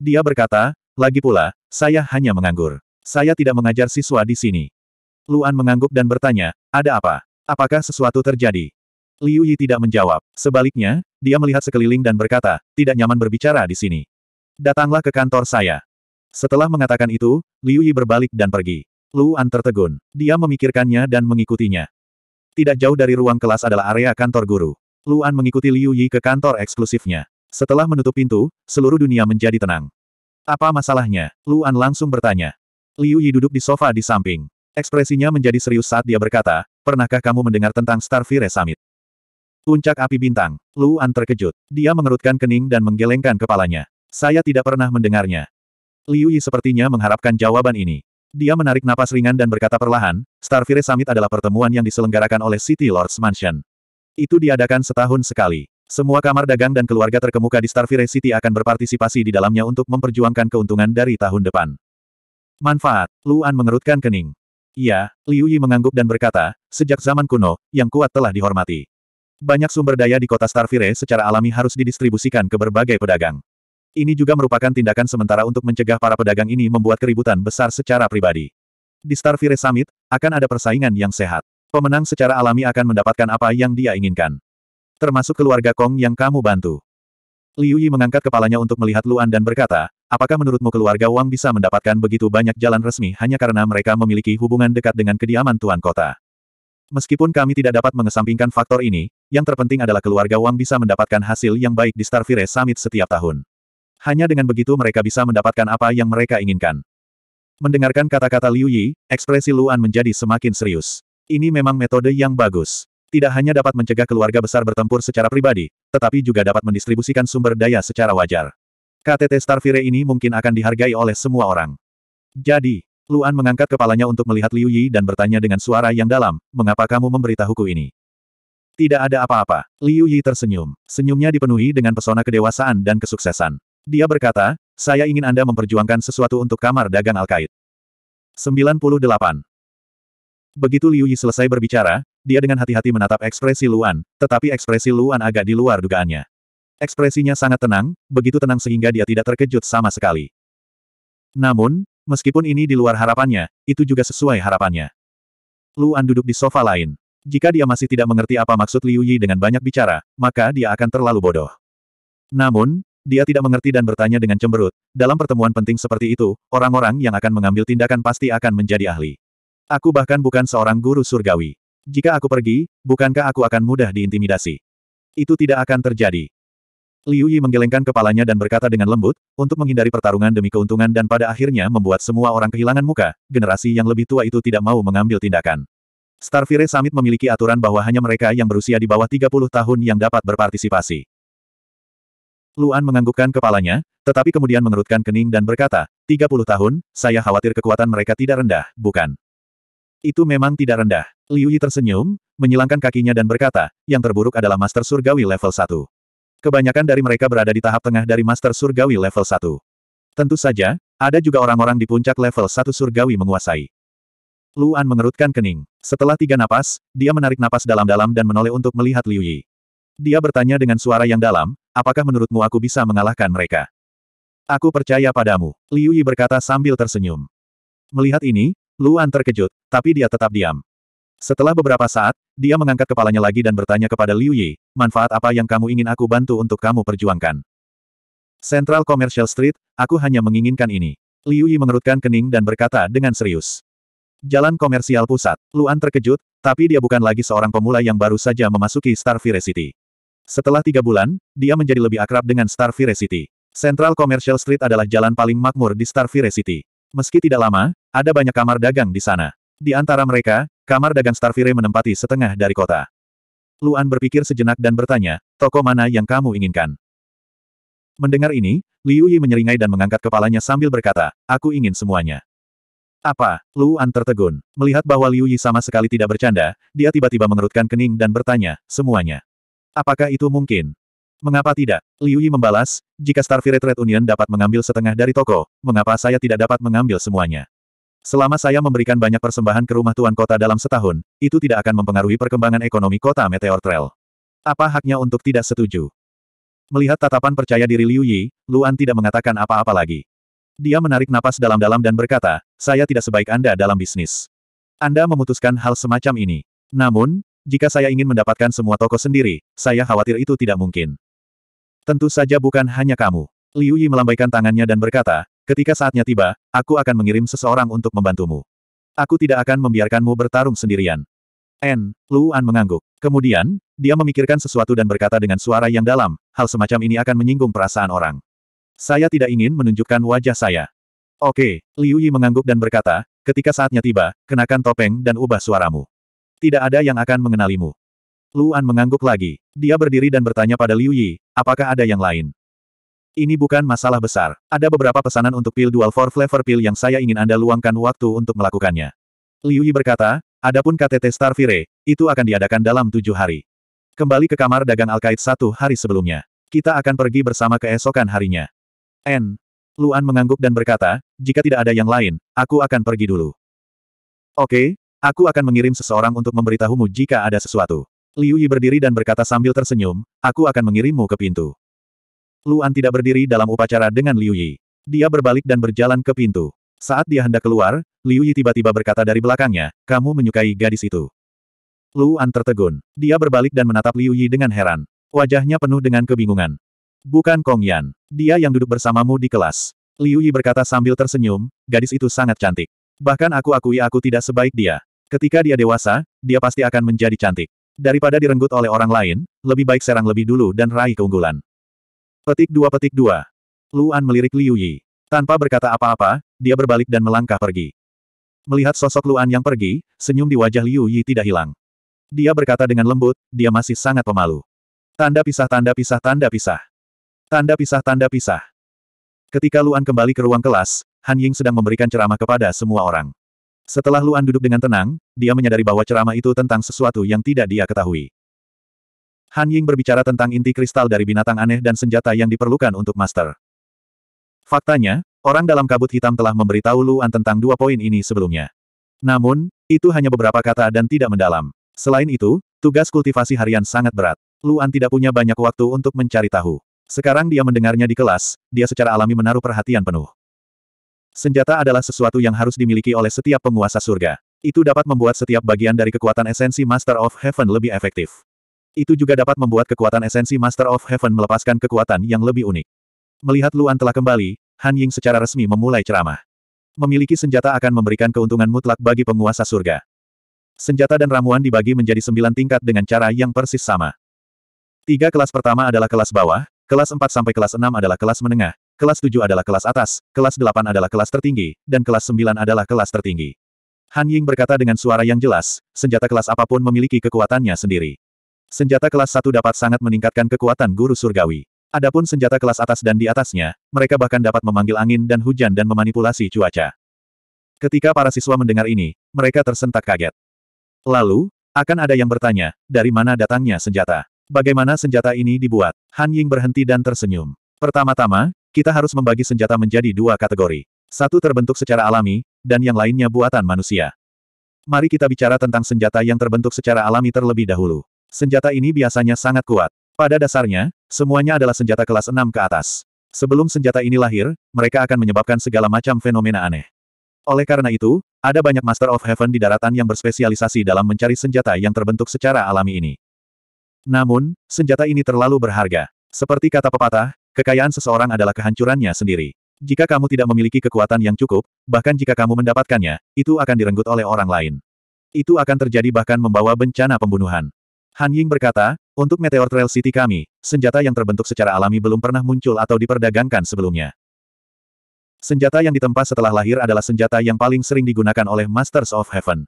Dia berkata, lagi pula, saya hanya menganggur. Saya tidak mengajar siswa di sini. Luan mengangguk dan bertanya, ada apa? Apakah sesuatu terjadi? Liu Yi tidak menjawab. Sebaliknya, dia melihat sekeliling dan berkata, tidak nyaman berbicara di sini. Datanglah ke kantor saya. Setelah mengatakan itu, Liu Yi berbalik dan pergi. Luan tertegun. Dia memikirkannya dan mengikutinya. Tidak jauh dari ruang kelas adalah area kantor guru. Luan mengikuti Liu Yi ke kantor eksklusifnya. Setelah menutup pintu, seluruh dunia menjadi tenang. Apa masalahnya? Luan langsung bertanya. Liu Yi duduk di sofa di samping. Ekspresinya menjadi serius saat dia berkata, Pernahkah kamu mendengar tentang Starfire Summit? Puncak api bintang. Luan terkejut. Dia mengerutkan kening dan menggelengkan kepalanya. Saya tidak pernah mendengarnya. Liu Yi sepertinya mengharapkan jawaban ini. Dia menarik napas ringan dan berkata perlahan, Starfire Summit adalah pertemuan yang diselenggarakan oleh City Lords Mansion. Itu diadakan setahun sekali. Semua kamar dagang dan keluarga terkemuka di Starfire City akan berpartisipasi di dalamnya untuk memperjuangkan keuntungan dari tahun depan. Manfaat, Luan mengerutkan kening. Iya, Liu Yi mengangguk dan berkata, sejak zaman kuno, yang kuat telah dihormati. Banyak sumber daya di kota Starfire secara alami harus didistribusikan ke berbagai pedagang. Ini juga merupakan tindakan sementara untuk mencegah para pedagang ini membuat keributan besar secara pribadi. Di Starfire Summit, akan ada persaingan yang sehat. Pemenang secara alami akan mendapatkan apa yang dia inginkan. Termasuk keluarga Kong yang kamu bantu. Liu Yi mengangkat kepalanya untuk melihat Luan dan berkata, apakah menurutmu keluarga Wang bisa mendapatkan begitu banyak jalan resmi hanya karena mereka memiliki hubungan dekat dengan kediaman Tuan Kota? Meskipun kami tidak dapat mengesampingkan faktor ini, yang terpenting adalah keluarga Wang bisa mendapatkan hasil yang baik di Starfire Summit setiap tahun. Hanya dengan begitu mereka bisa mendapatkan apa yang mereka inginkan. Mendengarkan kata-kata Liu Yi, ekspresi Luan menjadi semakin serius. Ini memang metode yang bagus. Tidak hanya dapat mencegah keluarga besar bertempur secara pribadi, tetapi juga dapat mendistribusikan sumber daya secara wajar. KTT Starfire ini mungkin akan dihargai oleh semua orang. Jadi, Luan mengangkat kepalanya untuk melihat Liu Yi dan bertanya dengan suara yang dalam, mengapa kamu memberitahuku ini? Tidak ada apa-apa. Liu Yi tersenyum. Senyumnya dipenuhi dengan pesona kedewasaan dan kesuksesan. Dia berkata, saya ingin Anda memperjuangkan sesuatu untuk kamar dagang Al-Qaid. 98. Begitu Liu Yi selesai berbicara, dia dengan hati-hati menatap ekspresi Luan, tetapi ekspresi Luan agak di luar dugaannya. Ekspresinya sangat tenang, begitu tenang sehingga dia tidak terkejut sama sekali. Namun, meskipun ini di luar harapannya, itu juga sesuai harapannya. Luan duduk di sofa lain. Jika dia masih tidak mengerti apa maksud Liu Yi dengan banyak bicara, maka dia akan terlalu bodoh. Namun, dia tidak mengerti dan bertanya dengan cemberut, dalam pertemuan penting seperti itu, orang-orang yang akan mengambil tindakan pasti akan menjadi ahli. Aku bahkan bukan seorang guru surgawi. Jika aku pergi, bukankah aku akan mudah diintimidasi? Itu tidak akan terjadi. Liu Yi menggelengkan kepalanya dan berkata dengan lembut, untuk menghindari pertarungan demi keuntungan dan pada akhirnya membuat semua orang kehilangan muka, generasi yang lebih tua itu tidak mau mengambil tindakan. Starfire Summit memiliki aturan bahwa hanya mereka yang berusia di bawah 30 tahun yang dapat berpartisipasi. Luan menganggukkan kepalanya, tetapi kemudian mengerutkan kening dan berkata, 30 tahun, saya khawatir kekuatan mereka tidak rendah, bukan? Itu memang tidak rendah. Liu Yi tersenyum, menyilangkan kakinya dan berkata, yang terburuk adalah Master Surgawi level 1. Kebanyakan dari mereka berada di tahap tengah dari Master Surgawi level 1. Tentu saja, ada juga orang-orang di puncak level 1 Surgawi menguasai. Luan mengerutkan kening. Setelah tiga napas, dia menarik napas dalam-dalam dan menoleh untuk melihat Liu Yi. Dia bertanya dengan suara yang dalam, apakah menurutmu aku bisa mengalahkan mereka? Aku percaya padamu, Liu Yi berkata sambil tersenyum. Melihat ini, Luan terkejut, tapi dia tetap diam. Setelah beberapa saat, dia mengangkat kepalanya lagi dan bertanya kepada Liu Yi, manfaat apa yang kamu ingin aku bantu untuk kamu perjuangkan? Central Commercial Street, aku hanya menginginkan ini. Liu Yi mengerutkan kening dan berkata dengan serius. Jalan komersial pusat, Luan terkejut, tapi dia bukan lagi seorang pemula yang baru saja memasuki Starfire City. Setelah tiga bulan, dia menjadi lebih akrab dengan Starfire City. Central Commercial Street adalah jalan paling makmur di Starfire City. Meski tidak lama, ada banyak kamar dagang di sana. Di antara mereka, kamar dagang Starfire menempati setengah dari kota. Luan berpikir sejenak dan bertanya, toko mana yang kamu inginkan? Mendengar ini, Liu Yi menyeringai dan mengangkat kepalanya sambil berkata, aku ingin semuanya. Apa? Luan tertegun. Melihat bahwa Liu Yi sama sekali tidak bercanda, dia tiba-tiba mengerutkan kening dan bertanya, semuanya. Apakah itu mungkin? Mengapa tidak? Liu Yi membalas, jika Starfire Red Union dapat mengambil setengah dari toko, mengapa saya tidak dapat mengambil semuanya? Selama saya memberikan banyak persembahan ke rumah tuan kota dalam setahun, itu tidak akan mempengaruhi perkembangan ekonomi kota Meteor Trail. Apa haknya untuk tidak setuju? Melihat tatapan percaya diri Liu Yi, Luan tidak mengatakan apa-apa lagi. Dia menarik napas dalam-dalam dan berkata, saya tidak sebaik Anda dalam bisnis. Anda memutuskan hal semacam ini. Namun, jika saya ingin mendapatkan semua toko sendiri, saya khawatir itu tidak mungkin. Tentu saja bukan hanya kamu. Liu Yi melambaikan tangannya dan berkata, ketika saatnya tiba, aku akan mengirim seseorang untuk membantumu. Aku tidak akan membiarkanmu bertarung sendirian. N. Luan mengangguk. Kemudian, dia memikirkan sesuatu dan berkata dengan suara yang dalam, hal semacam ini akan menyinggung perasaan orang. Saya tidak ingin menunjukkan wajah saya. Oke, Liu Yi mengangguk dan berkata, ketika saatnya tiba, kenakan topeng dan ubah suaramu. Tidak ada yang akan mengenalimu. Luan mengangguk lagi. Dia berdiri dan bertanya pada Liu Yi, apakah ada yang lain? Ini bukan masalah besar. Ada beberapa pesanan untuk pil dual for flavor pil yang saya ingin Anda luangkan waktu untuk melakukannya. Liu Yi berkata, adapun KTT Star Vire, itu akan diadakan dalam tujuh hari. Kembali ke kamar dagang Alkait satu hari sebelumnya. Kita akan pergi bersama keesokan harinya. N. Luan mengangguk dan berkata, jika tidak ada yang lain, aku akan pergi dulu. Oke, Aku akan mengirim seseorang untuk memberitahumu jika ada sesuatu. Liu Yi berdiri dan berkata sambil tersenyum, aku akan mengirimmu ke pintu. Luan tidak berdiri dalam upacara dengan Liu Yi. Dia berbalik dan berjalan ke pintu. Saat dia hendak keluar, Liu Yi tiba-tiba berkata dari belakangnya, kamu menyukai gadis itu. Luan tertegun. Dia berbalik dan menatap Liu Yi dengan heran. Wajahnya penuh dengan kebingungan. Bukan Kong Yan. Dia yang duduk bersamamu di kelas. Liu Yi berkata sambil tersenyum, gadis itu sangat cantik. Bahkan aku akui aku tidak sebaik dia. Ketika dia dewasa, dia pasti akan menjadi cantik. Daripada direnggut oleh orang lain, lebih baik serang lebih dulu dan raih keunggulan. Petik dua petik dua. Luan melirik Liu Yi. Tanpa berkata apa-apa, dia berbalik dan melangkah pergi. Melihat sosok Luan yang pergi, senyum di wajah Liu Yi tidak hilang. Dia berkata dengan lembut, dia masih sangat pemalu. Tanda pisah tanda pisah tanda pisah. Tanda pisah tanda pisah. Ketika Luan kembali ke ruang kelas, Han Ying sedang memberikan ceramah kepada semua orang. Setelah Luan duduk dengan tenang, dia menyadari bahwa ceramah itu tentang sesuatu yang tidak dia ketahui. Han Ying berbicara tentang inti kristal dari binatang aneh dan senjata yang diperlukan untuk master. Faktanya, orang dalam kabut hitam telah memberitahu Luan tentang dua poin ini sebelumnya. Namun, itu hanya beberapa kata dan tidak mendalam. Selain itu, tugas kultivasi harian sangat berat. Luan tidak punya banyak waktu untuk mencari tahu. Sekarang dia mendengarnya di kelas, dia secara alami menaruh perhatian penuh. Senjata adalah sesuatu yang harus dimiliki oleh setiap penguasa surga. Itu dapat membuat setiap bagian dari kekuatan esensi Master of Heaven lebih efektif. Itu juga dapat membuat kekuatan esensi Master of Heaven melepaskan kekuatan yang lebih unik. Melihat Luan telah kembali, Han Ying secara resmi memulai ceramah. Memiliki senjata akan memberikan keuntungan mutlak bagi penguasa surga. Senjata dan ramuan dibagi menjadi sembilan tingkat dengan cara yang persis sama. Tiga kelas pertama adalah kelas bawah, kelas empat sampai kelas enam adalah kelas menengah, kelas 7 adalah kelas atas, kelas 8 adalah kelas tertinggi, dan kelas 9 adalah kelas tertinggi. Han Ying berkata dengan suara yang jelas, senjata kelas apapun memiliki kekuatannya sendiri. Senjata kelas 1 dapat sangat meningkatkan kekuatan guru surgawi. Adapun senjata kelas atas dan di atasnya, mereka bahkan dapat memanggil angin dan hujan dan memanipulasi cuaca. Ketika para siswa mendengar ini, mereka tersentak kaget. Lalu, akan ada yang bertanya, dari mana datangnya senjata? Bagaimana senjata ini dibuat? Han Ying berhenti dan tersenyum. Pertama-tama, kita harus membagi senjata menjadi dua kategori. Satu terbentuk secara alami, dan yang lainnya buatan manusia. Mari kita bicara tentang senjata yang terbentuk secara alami terlebih dahulu. Senjata ini biasanya sangat kuat. Pada dasarnya, semuanya adalah senjata kelas 6 ke atas. Sebelum senjata ini lahir, mereka akan menyebabkan segala macam fenomena aneh. Oleh karena itu, ada banyak Master of Heaven di daratan yang berspesialisasi dalam mencari senjata yang terbentuk secara alami ini. Namun, senjata ini terlalu berharga. Seperti kata pepatah, Kekayaan seseorang adalah kehancurannya sendiri. Jika kamu tidak memiliki kekuatan yang cukup, bahkan jika kamu mendapatkannya, itu akan direnggut oleh orang lain. Itu akan terjadi bahkan membawa bencana pembunuhan. Han Ying berkata, untuk Meteor Trail City kami, senjata yang terbentuk secara alami belum pernah muncul atau diperdagangkan sebelumnya. Senjata yang ditempa setelah lahir adalah senjata yang paling sering digunakan oleh Masters of Heaven.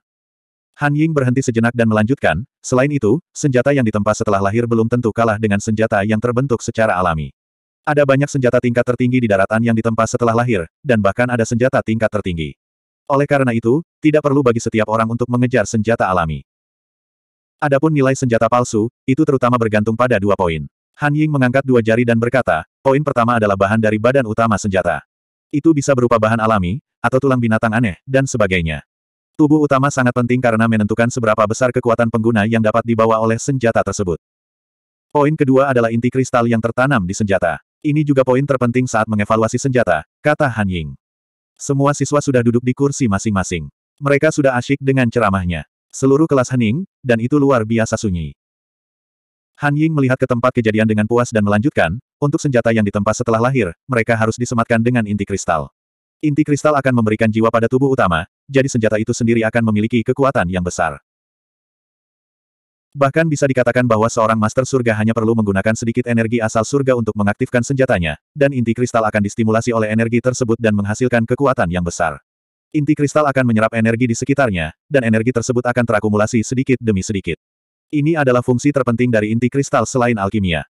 Han Ying berhenti sejenak dan melanjutkan, selain itu, senjata yang ditempa setelah lahir belum tentu kalah dengan senjata yang terbentuk secara alami. Ada banyak senjata tingkat tertinggi di daratan yang ditempa setelah lahir, dan bahkan ada senjata tingkat tertinggi. Oleh karena itu, tidak perlu bagi setiap orang untuk mengejar senjata alami. Adapun nilai senjata palsu, itu terutama bergantung pada dua poin. Han Ying mengangkat dua jari dan berkata, poin pertama adalah bahan dari badan utama senjata. Itu bisa berupa bahan alami, atau tulang binatang aneh, dan sebagainya. Tubuh utama sangat penting karena menentukan seberapa besar kekuatan pengguna yang dapat dibawa oleh senjata tersebut. Poin kedua adalah inti kristal yang tertanam di senjata. Ini juga poin terpenting saat mengevaluasi senjata, kata Han Ying. Semua siswa sudah duduk di kursi masing-masing. Mereka sudah asyik dengan ceramahnya. Seluruh kelas hening, dan itu luar biasa sunyi. Han Ying melihat ke tempat kejadian dengan puas dan melanjutkan, untuk senjata yang ditempa setelah lahir, mereka harus disematkan dengan inti kristal. Inti kristal akan memberikan jiwa pada tubuh utama, jadi senjata itu sendiri akan memiliki kekuatan yang besar. Bahkan bisa dikatakan bahwa seorang master surga hanya perlu menggunakan sedikit energi asal surga untuk mengaktifkan senjatanya, dan inti kristal akan distimulasi oleh energi tersebut dan menghasilkan kekuatan yang besar. Inti kristal akan menyerap energi di sekitarnya, dan energi tersebut akan terakumulasi sedikit demi sedikit. Ini adalah fungsi terpenting dari inti kristal selain alkimia.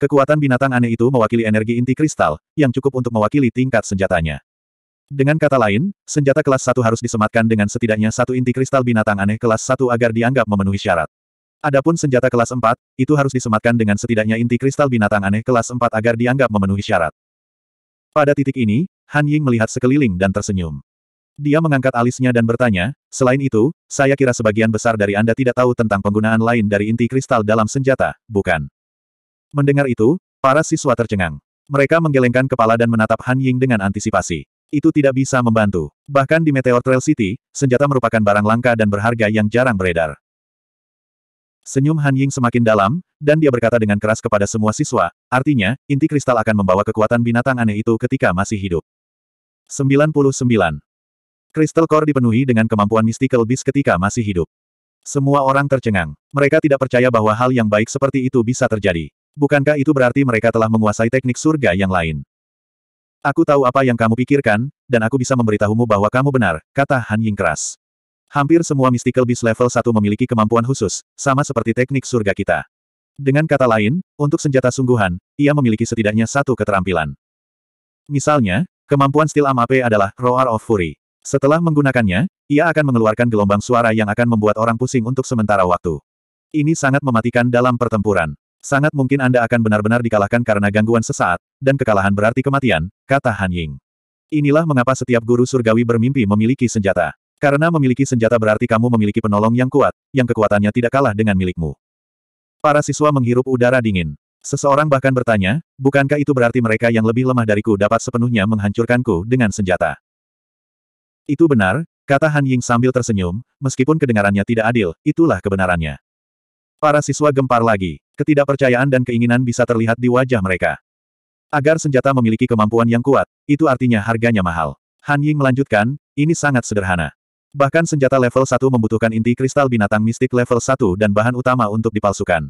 Kekuatan binatang aneh itu mewakili energi inti kristal, yang cukup untuk mewakili tingkat senjatanya. Dengan kata lain, senjata kelas 1 harus disematkan dengan setidaknya satu inti kristal binatang aneh kelas 1 agar dianggap memenuhi syarat. Adapun senjata kelas 4, itu harus disematkan dengan setidaknya inti kristal binatang aneh kelas 4 agar dianggap memenuhi syarat. Pada titik ini, Han Ying melihat sekeliling dan tersenyum. Dia mengangkat alisnya dan bertanya, selain itu, saya kira sebagian besar dari Anda tidak tahu tentang penggunaan lain dari inti kristal dalam senjata, bukan? Mendengar itu, para siswa tercengang. Mereka menggelengkan kepala dan menatap Han Ying dengan antisipasi itu tidak bisa membantu. Bahkan di Meteor Trail City, senjata merupakan barang langka dan berharga yang jarang beredar. Senyum Han Ying semakin dalam, dan dia berkata dengan keras kepada semua siswa, artinya, inti kristal akan membawa kekuatan binatang aneh itu ketika masih hidup. 99. Kristal Core dipenuhi dengan kemampuan Mystical Beast ketika masih hidup. Semua orang tercengang. Mereka tidak percaya bahwa hal yang baik seperti itu bisa terjadi. Bukankah itu berarti mereka telah menguasai teknik surga yang lain? Aku tahu apa yang kamu pikirkan, dan aku bisa memberitahumu bahwa kamu benar, kata Han Ying keras. Hampir semua Mystical Beast level 1 memiliki kemampuan khusus, sama seperti teknik surga kita. Dengan kata lain, untuk senjata sungguhan, ia memiliki setidaknya satu keterampilan. Misalnya, kemampuan Steel Amape adalah Roar of Fury. Setelah menggunakannya, ia akan mengeluarkan gelombang suara yang akan membuat orang pusing untuk sementara waktu. Ini sangat mematikan dalam pertempuran. Sangat mungkin Anda akan benar-benar dikalahkan karena gangguan sesaat, dan kekalahan berarti kematian, kata Han Ying. Inilah mengapa setiap guru surgawi bermimpi memiliki senjata. Karena memiliki senjata berarti kamu memiliki penolong yang kuat, yang kekuatannya tidak kalah dengan milikmu. Para siswa menghirup udara dingin. Seseorang bahkan bertanya, bukankah itu berarti mereka yang lebih lemah dariku dapat sepenuhnya menghancurkanku dengan senjata? Itu benar, kata Han Ying sambil tersenyum, meskipun kedengarannya tidak adil, itulah kebenarannya. Para siswa gempar lagi. Ketidakpercayaan dan keinginan bisa terlihat di wajah mereka. Agar senjata memiliki kemampuan yang kuat, itu artinya harganya mahal. Han Ying melanjutkan, ini sangat sederhana. Bahkan senjata level 1 membutuhkan inti kristal binatang mistik level 1 dan bahan utama untuk dipalsukan.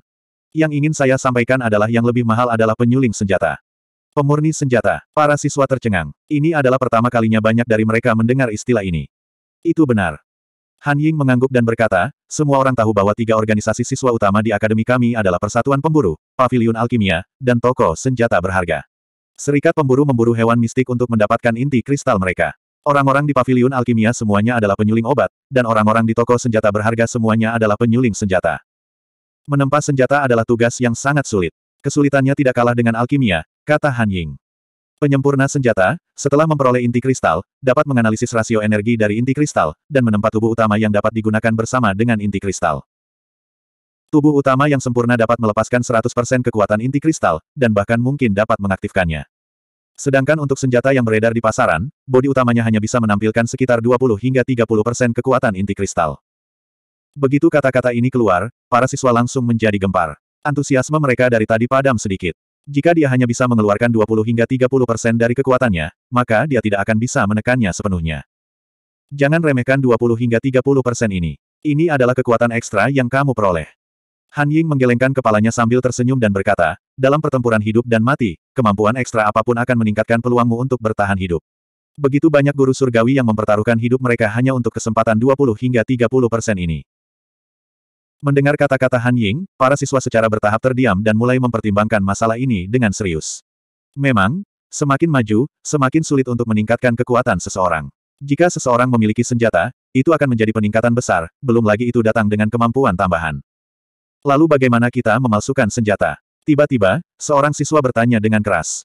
Yang ingin saya sampaikan adalah yang lebih mahal adalah penyuling senjata. Pemurni senjata, para siswa tercengang. Ini adalah pertama kalinya banyak dari mereka mendengar istilah ini. Itu benar. Han Ying mengangguk dan berkata, semua orang tahu bahwa tiga organisasi siswa utama di akademi kami adalah Persatuan Pemburu, Pavilion Alkimia, dan Toko Senjata Berharga. Serikat pemburu memburu hewan mistik untuk mendapatkan inti kristal mereka. Orang-orang di Pavilion Alkimia semuanya adalah penyuling obat, dan orang-orang di Toko Senjata Berharga semuanya adalah penyuling senjata. Menempa senjata adalah tugas yang sangat sulit. Kesulitannya tidak kalah dengan alkimia, kata Han Ying. Penyempurna senjata, setelah memperoleh inti kristal, dapat menganalisis rasio energi dari inti kristal, dan menempat tubuh utama yang dapat digunakan bersama dengan inti kristal. Tubuh utama yang sempurna dapat melepaskan 100% kekuatan inti kristal, dan bahkan mungkin dapat mengaktifkannya. Sedangkan untuk senjata yang beredar di pasaran, bodi utamanya hanya bisa menampilkan sekitar 20 hingga 30% kekuatan inti kristal. Begitu kata-kata ini keluar, para siswa langsung menjadi gempar. Antusiasme mereka dari tadi padam sedikit. Jika dia hanya bisa mengeluarkan 20 hingga 30 persen dari kekuatannya, maka dia tidak akan bisa menekannya sepenuhnya. Jangan remehkan 20 hingga 30 persen ini. Ini adalah kekuatan ekstra yang kamu peroleh. Han Ying menggelengkan kepalanya sambil tersenyum dan berkata, dalam pertempuran hidup dan mati, kemampuan ekstra apapun akan meningkatkan peluangmu untuk bertahan hidup. Begitu banyak guru surgawi yang mempertaruhkan hidup mereka hanya untuk kesempatan 20 hingga 30 persen ini. Mendengar kata-kata Han Ying, para siswa secara bertahap terdiam dan mulai mempertimbangkan masalah ini dengan serius. Memang, semakin maju, semakin sulit untuk meningkatkan kekuatan seseorang. Jika seseorang memiliki senjata, itu akan menjadi peningkatan besar, belum lagi itu datang dengan kemampuan tambahan. Lalu bagaimana kita memalsukan senjata? Tiba-tiba, seorang siswa bertanya dengan keras.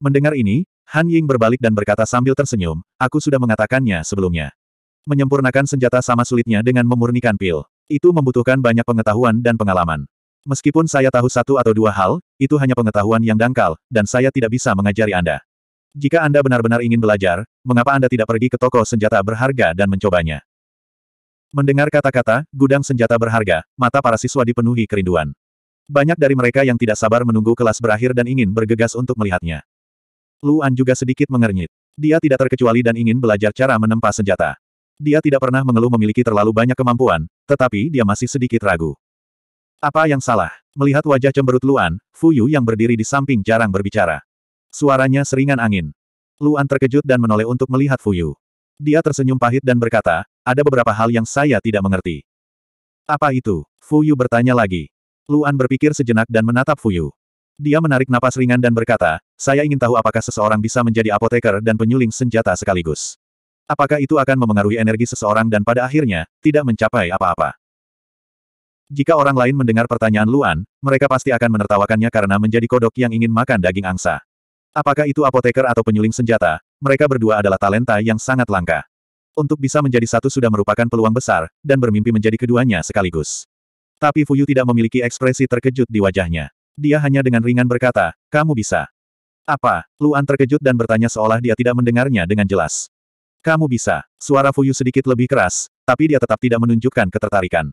Mendengar ini, Han Ying berbalik dan berkata sambil tersenyum, aku sudah mengatakannya sebelumnya. Menyempurnakan senjata sama sulitnya dengan memurnikan pil. Itu membutuhkan banyak pengetahuan dan pengalaman. Meskipun saya tahu satu atau dua hal, itu hanya pengetahuan yang dangkal, dan saya tidak bisa mengajari Anda. Jika Anda benar-benar ingin belajar, mengapa Anda tidak pergi ke toko senjata berharga dan mencobanya? Mendengar kata-kata, gudang senjata berharga, mata para siswa dipenuhi kerinduan. Banyak dari mereka yang tidak sabar menunggu kelas berakhir dan ingin bergegas untuk melihatnya. Luan juga sedikit mengernyit. Dia tidak terkecuali dan ingin belajar cara menempa senjata. Dia tidak pernah mengeluh memiliki terlalu banyak kemampuan, tetapi dia masih sedikit ragu. Apa yang salah? Melihat wajah cemberut Luan, Fu Yu yang berdiri di samping jarang berbicara. Suaranya seringan angin. Luan terkejut dan menoleh untuk melihat Fu Yu. Dia tersenyum pahit dan berkata, ada beberapa hal yang saya tidak mengerti. Apa itu? Fu Yu bertanya lagi. Luan berpikir sejenak dan menatap Fu Yu. Dia menarik napas ringan dan berkata, saya ingin tahu apakah seseorang bisa menjadi apoteker dan penyuling senjata sekaligus. Apakah itu akan memengaruhi energi seseorang dan pada akhirnya, tidak mencapai apa-apa? Jika orang lain mendengar pertanyaan Luan, mereka pasti akan menertawakannya karena menjadi kodok yang ingin makan daging angsa. Apakah itu apoteker atau penyuling senjata, mereka berdua adalah talenta yang sangat langka. Untuk bisa menjadi satu sudah merupakan peluang besar, dan bermimpi menjadi keduanya sekaligus. Tapi Fuyu tidak memiliki ekspresi terkejut di wajahnya. Dia hanya dengan ringan berkata, kamu bisa. Apa? Luan terkejut dan bertanya seolah dia tidak mendengarnya dengan jelas. Kamu bisa. Suara Fuyu sedikit lebih keras, tapi dia tetap tidak menunjukkan ketertarikan.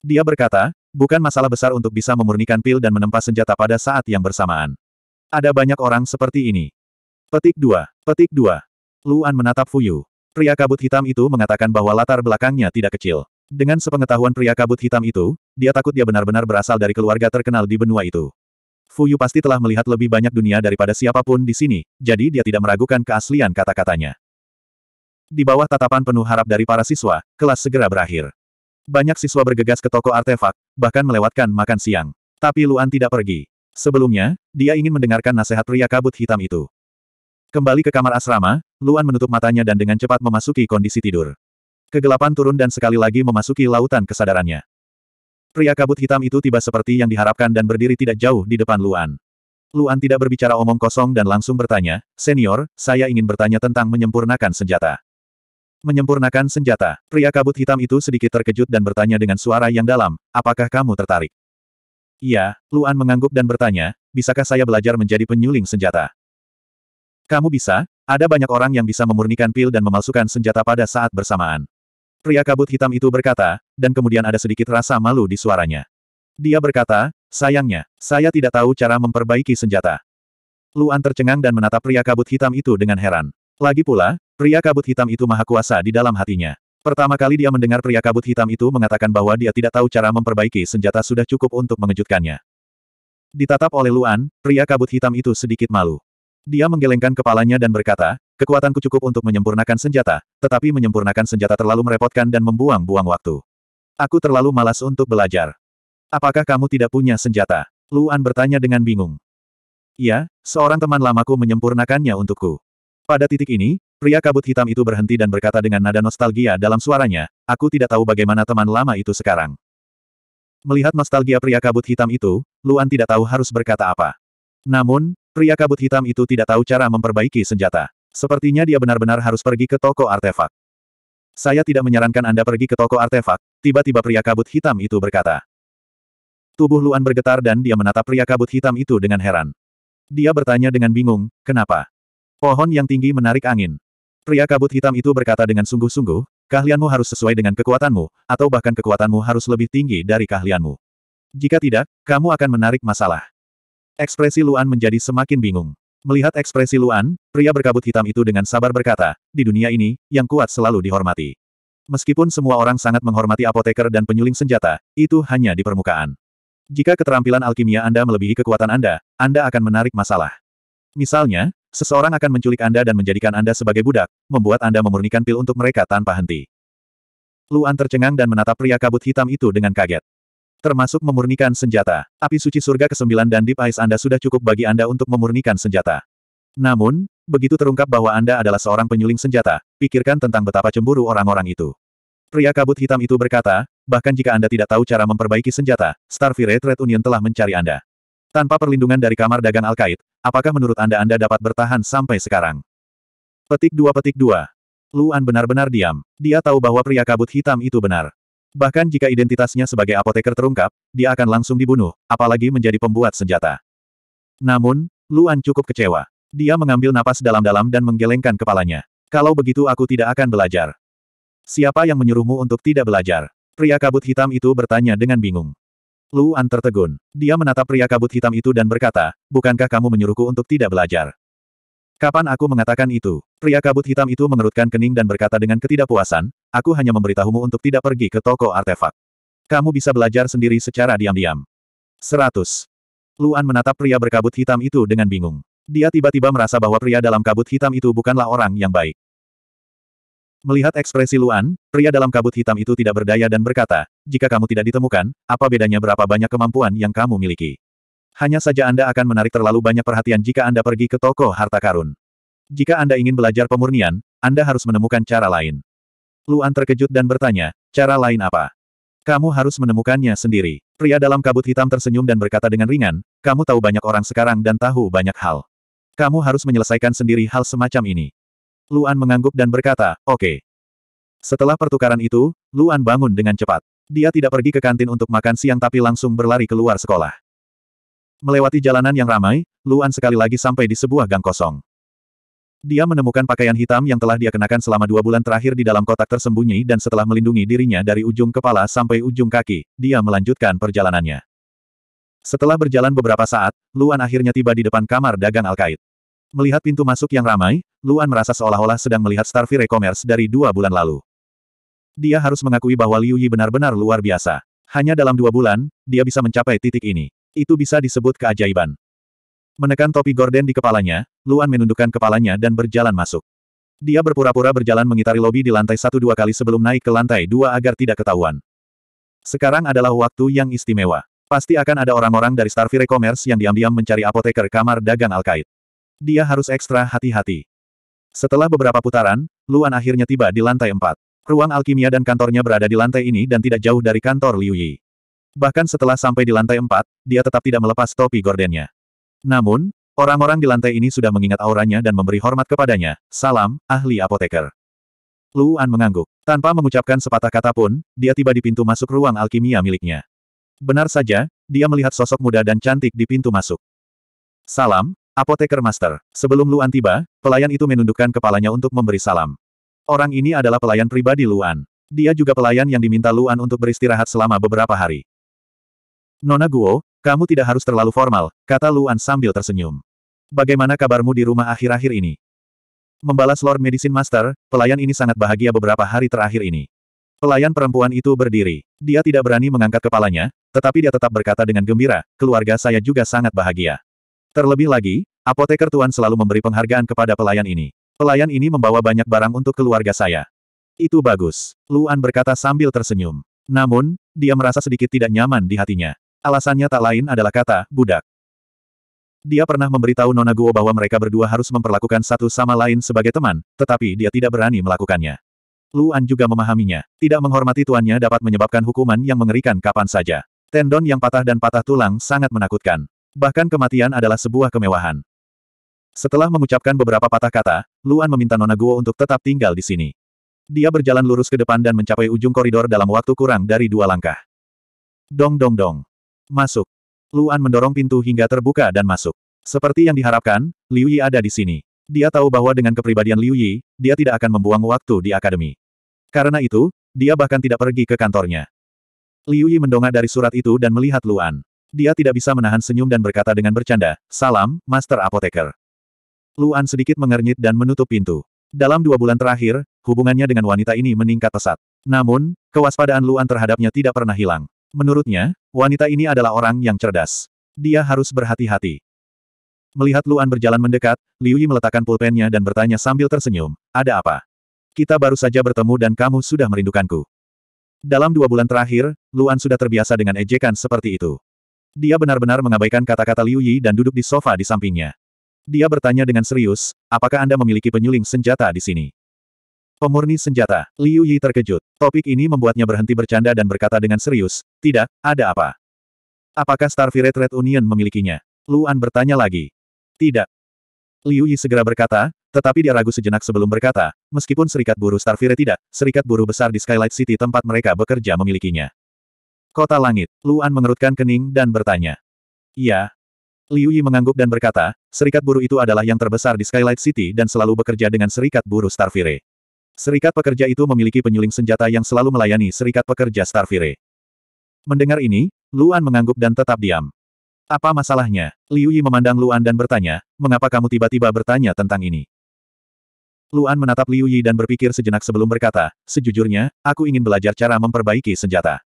Dia berkata, bukan masalah besar untuk bisa memurnikan pil dan menempa senjata pada saat yang bersamaan. Ada banyak orang seperti ini. Petik 2. Petik 2. Luan menatap Fuyu. Pria kabut hitam itu mengatakan bahwa latar belakangnya tidak kecil. Dengan sepengetahuan pria kabut hitam itu, dia takut dia benar-benar berasal dari keluarga terkenal di benua itu. Fuyu pasti telah melihat lebih banyak dunia daripada siapapun di sini, jadi dia tidak meragukan keaslian kata-katanya. Di bawah tatapan penuh harap dari para siswa, kelas segera berakhir. Banyak siswa bergegas ke toko artefak, bahkan melewatkan makan siang. Tapi Luan tidak pergi. Sebelumnya, dia ingin mendengarkan nasihat pria kabut hitam itu. Kembali ke kamar asrama, Luan menutup matanya dan dengan cepat memasuki kondisi tidur. Kegelapan turun dan sekali lagi memasuki lautan kesadarannya. Pria kabut hitam itu tiba seperti yang diharapkan dan berdiri tidak jauh di depan Luan. Luan tidak berbicara omong kosong dan langsung bertanya, Senior, saya ingin bertanya tentang menyempurnakan senjata. Menyempurnakan senjata, pria kabut hitam itu sedikit terkejut dan bertanya dengan suara yang dalam, apakah kamu tertarik? Iya, Luan mengangguk dan bertanya, bisakah saya belajar menjadi penyuling senjata? Kamu bisa, ada banyak orang yang bisa memurnikan pil dan memalsukan senjata pada saat bersamaan. Pria kabut hitam itu berkata, dan kemudian ada sedikit rasa malu di suaranya. Dia berkata, sayangnya, saya tidak tahu cara memperbaiki senjata. Luan tercengang dan menatap pria kabut hitam itu dengan heran. Lagi pula, Pria kabut hitam itu maha kuasa di dalam hatinya. Pertama kali dia mendengar pria kabut hitam itu mengatakan bahwa dia tidak tahu cara memperbaiki senjata sudah cukup untuk mengejutkannya. Ditatap oleh Luan, pria kabut hitam itu sedikit malu. Dia menggelengkan kepalanya dan berkata, kekuatanku cukup untuk menyempurnakan senjata, tetapi menyempurnakan senjata terlalu merepotkan dan membuang-buang waktu. Aku terlalu malas untuk belajar. Apakah kamu tidak punya senjata? Luan bertanya dengan bingung. "Ya, seorang teman lamaku menyempurnakannya untukku. Pada titik ini, Pria kabut hitam itu berhenti dan berkata dengan nada nostalgia dalam suaranya, aku tidak tahu bagaimana teman lama itu sekarang. Melihat nostalgia pria kabut hitam itu, Luan tidak tahu harus berkata apa. Namun, pria kabut hitam itu tidak tahu cara memperbaiki senjata. Sepertinya dia benar-benar harus pergi ke toko artefak. Saya tidak menyarankan Anda pergi ke toko artefak, tiba-tiba pria kabut hitam itu berkata. Tubuh Luan bergetar dan dia menatap pria kabut hitam itu dengan heran. Dia bertanya dengan bingung, kenapa? Pohon yang tinggi menarik angin. Pria kabut hitam itu berkata dengan sungguh-sungguh, keahlianmu harus sesuai dengan kekuatanmu, atau bahkan kekuatanmu harus lebih tinggi dari keahlianmu. Jika tidak, kamu akan menarik masalah. Ekspresi Luan menjadi semakin bingung. Melihat ekspresi Luan, pria berkabut hitam itu dengan sabar berkata, di dunia ini, yang kuat selalu dihormati. Meskipun semua orang sangat menghormati apoteker dan penyuling senjata, itu hanya di permukaan. Jika keterampilan alkimia Anda melebihi kekuatan Anda, Anda akan menarik masalah. Misalnya, Seseorang akan menculik Anda dan menjadikan Anda sebagai budak, membuat Anda memurnikan pil untuk mereka tanpa henti. Luan tercengang dan menatap pria kabut hitam itu dengan kaget. Termasuk memurnikan senjata. Api suci surga ke-9 dan Deep Ice Anda sudah cukup bagi Anda untuk memurnikan senjata. Namun, begitu terungkap bahwa Anda adalah seorang penyuling senjata, pikirkan tentang betapa cemburu orang-orang itu. Pria kabut hitam itu berkata, bahkan jika Anda tidak tahu cara memperbaiki senjata, Starfire Trade Union telah mencari Anda. Tanpa perlindungan dari kamar dagang Alkait, apakah menurut Anda Anda dapat bertahan sampai sekarang? Petik dua petik dua. Luan benar-benar diam. Dia tahu bahwa pria kabut hitam itu benar. Bahkan jika identitasnya sebagai apoteker terungkap, dia akan langsung dibunuh, apalagi menjadi pembuat senjata. Namun, Luan cukup kecewa. Dia mengambil napas dalam-dalam dan menggelengkan kepalanya. Kalau begitu aku tidak akan belajar. Siapa yang menyuruhmu untuk tidak belajar? Pria kabut hitam itu bertanya dengan bingung. Luan tertegun. Dia menatap pria kabut hitam itu dan berkata, bukankah kamu menyuruhku untuk tidak belajar? Kapan aku mengatakan itu? Pria kabut hitam itu mengerutkan kening dan berkata dengan ketidakpuasan, aku hanya memberitahumu untuk tidak pergi ke toko artefak. Kamu bisa belajar sendiri secara diam-diam. 100. Luan menatap pria berkabut hitam itu dengan bingung. Dia tiba-tiba merasa bahwa pria dalam kabut hitam itu bukanlah orang yang baik. Melihat ekspresi Luan, pria dalam kabut hitam itu tidak berdaya dan berkata, jika kamu tidak ditemukan, apa bedanya berapa banyak kemampuan yang kamu miliki? Hanya saja Anda akan menarik terlalu banyak perhatian jika Anda pergi ke toko harta karun. Jika Anda ingin belajar pemurnian, Anda harus menemukan cara lain. Luan terkejut dan bertanya, cara lain apa? Kamu harus menemukannya sendiri. Pria dalam kabut hitam tersenyum dan berkata dengan ringan, kamu tahu banyak orang sekarang dan tahu banyak hal. Kamu harus menyelesaikan sendiri hal semacam ini. Luan mengangguk dan berkata, oke. Okay. Setelah pertukaran itu, Luan bangun dengan cepat. Dia tidak pergi ke kantin untuk makan siang tapi langsung berlari keluar sekolah. Melewati jalanan yang ramai, Luan sekali lagi sampai di sebuah gang kosong. Dia menemukan pakaian hitam yang telah dia kenakan selama dua bulan terakhir di dalam kotak tersembunyi dan setelah melindungi dirinya dari ujung kepala sampai ujung kaki, dia melanjutkan perjalanannya. Setelah berjalan beberapa saat, Luan akhirnya tiba di depan kamar dagang al Alkait. Melihat pintu masuk yang ramai, Luan merasa seolah-olah sedang melihat Starfire Commerce dari dua bulan lalu. Dia harus mengakui bahwa Liu Yi benar-benar luar biasa. Hanya dalam dua bulan, dia bisa mencapai titik ini. Itu bisa disebut keajaiban. Menekan topi gorden di kepalanya, Luan menundukkan kepalanya dan berjalan masuk. Dia berpura-pura berjalan mengitari lobi di lantai satu dua kali sebelum naik ke lantai dua agar tidak ketahuan. Sekarang adalah waktu yang istimewa. Pasti akan ada orang-orang dari Starfire Commerce yang diam-diam mencari apoteker kamar dagang Alkait dia harus ekstra hati-hati. Setelah beberapa putaran, Luan akhirnya tiba di lantai empat. Ruang alkimia dan kantornya berada di lantai ini dan tidak jauh dari kantor Liu Yi. Bahkan setelah sampai di lantai empat, dia tetap tidak melepas topi gordennya. Namun, orang-orang di lantai ini sudah mengingat auranya dan memberi hormat kepadanya. Salam, ahli apoteker. Luan mengangguk. Tanpa mengucapkan sepatah kata pun, dia tiba di pintu masuk ruang alkimia miliknya. Benar saja, dia melihat sosok muda dan cantik di pintu masuk. Salam, Apoteker Master, sebelum Luan tiba, pelayan itu menundukkan kepalanya untuk memberi salam. Orang ini adalah pelayan pribadi Luan. Dia juga pelayan yang diminta Luan untuk beristirahat selama beberapa hari. Nona Guo, kamu tidak harus terlalu formal, kata Luan sambil tersenyum. Bagaimana kabarmu di rumah akhir-akhir ini? Membalas Lord Medicine Master, pelayan ini sangat bahagia beberapa hari terakhir ini. Pelayan perempuan itu berdiri. Dia tidak berani mengangkat kepalanya, tetapi dia tetap berkata dengan gembira, keluarga saya juga sangat bahagia. Terlebih lagi, apoteker tuan selalu memberi penghargaan kepada pelayan ini. Pelayan ini membawa banyak barang untuk keluarga saya. Itu bagus, Luan berkata sambil tersenyum. Namun, dia merasa sedikit tidak nyaman di hatinya. Alasannya tak lain adalah kata, budak. Dia pernah memberitahu Nona Guo bahwa mereka berdua harus memperlakukan satu sama lain sebagai teman, tetapi dia tidak berani melakukannya. Luan juga memahaminya. Tidak menghormati tuannya dapat menyebabkan hukuman yang mengerikan kapan saja. Tendon yang patah dan patah tulang sangat menakutkan. Bahkan kematian adalah sebuah kemewahan. Setelah mengucapkan beberapa patah kata, Luan meminta Nona Guo untuk tetap tinggal di sini. Dia berjalan lurus ke depan dan mencapai ujung koridor dalam waktu kurang dari dua langkah. Dong dong dong. Masuk. Luan mendorong pintu hingga terbuka dan masuk. Seperti yang diharapkan, Liu Yi ada di sini. Dia tahu bahwa dengan kepribadian Liu Yi, dia tidak akan membuang waktu di akademi. Karena itu, dia bahkan tidak pergi ke kantornya. Liu Yi mendongak dari surat itu dan melihat Luan. Dia tidak bisa menahan senyum dan berkata dengan bercanda, Salam, Master Apoteker. Luan sedikit mengernyit dan menutup pintu. Dalam dua bulan terakhir, hubungannya dengan wanita ini meningkat pesat. Namun, kewaspadaan Luan terhadapnya tidak pernah hilang. Menurutnya, wanita ini adalah orang yang cerdas. Dia harus berhati-hati. Melihat Luan berjalan mendekat, Liu Yi meletakkan pulpennya dan bertanya sambil tersenyum, ada apa? Kita baru saja bertemu dan kamu sudah merindukanku. Dalam dua bulan terakhir, Luan sudah terbiasa dengan ejekan seperti itu. Dia benar-benar mengabaikan kata-kata Liu Yi dan duduk di sofa di sampingnya. Dia bertanya dengan serius, apakah Anda memiliki penyuling senjata di sini? Pemurni senjata, Liu Yi terkejut. Topik ini membuatnya berhenti bercanda dan berkata dengan serius, tidak, ada apa? Apakah Starfiret Red Union memilikinya? Luan bertanya lagi. Tidak. Liu Yi segera berkata, tetapi dia ragu sejenak sebelum berkata, meskipun serikat buruh Starfire tidak, serikat buruh besar di Skylight City tempat mereka bekerja memilikinya. Kota Langit, Luan mengerutkan kening dan bertanya. Ya, Liu Yi mengangguk dan berkata, serikat buruh itu adalah yang terbesar di Skylight City dan selalu bekerja dengan serikat buruh Starfire. Serikat pekerja itu memiliki penyuling senjata yang selalu melayani serikat pekerja Starfire. Mendengar ini, Luan mengangguk dan tetap diam. Apa masalahnya? Liu Yi memandang Luan dan bertanya, mengapa kamu tiba-tiba bertanya tentang ini? Luan menatap Liu Yi dan berpikir sejenak sebelum berkata, sejujurnya, aku ingin belajar cara memperbaiki senjata.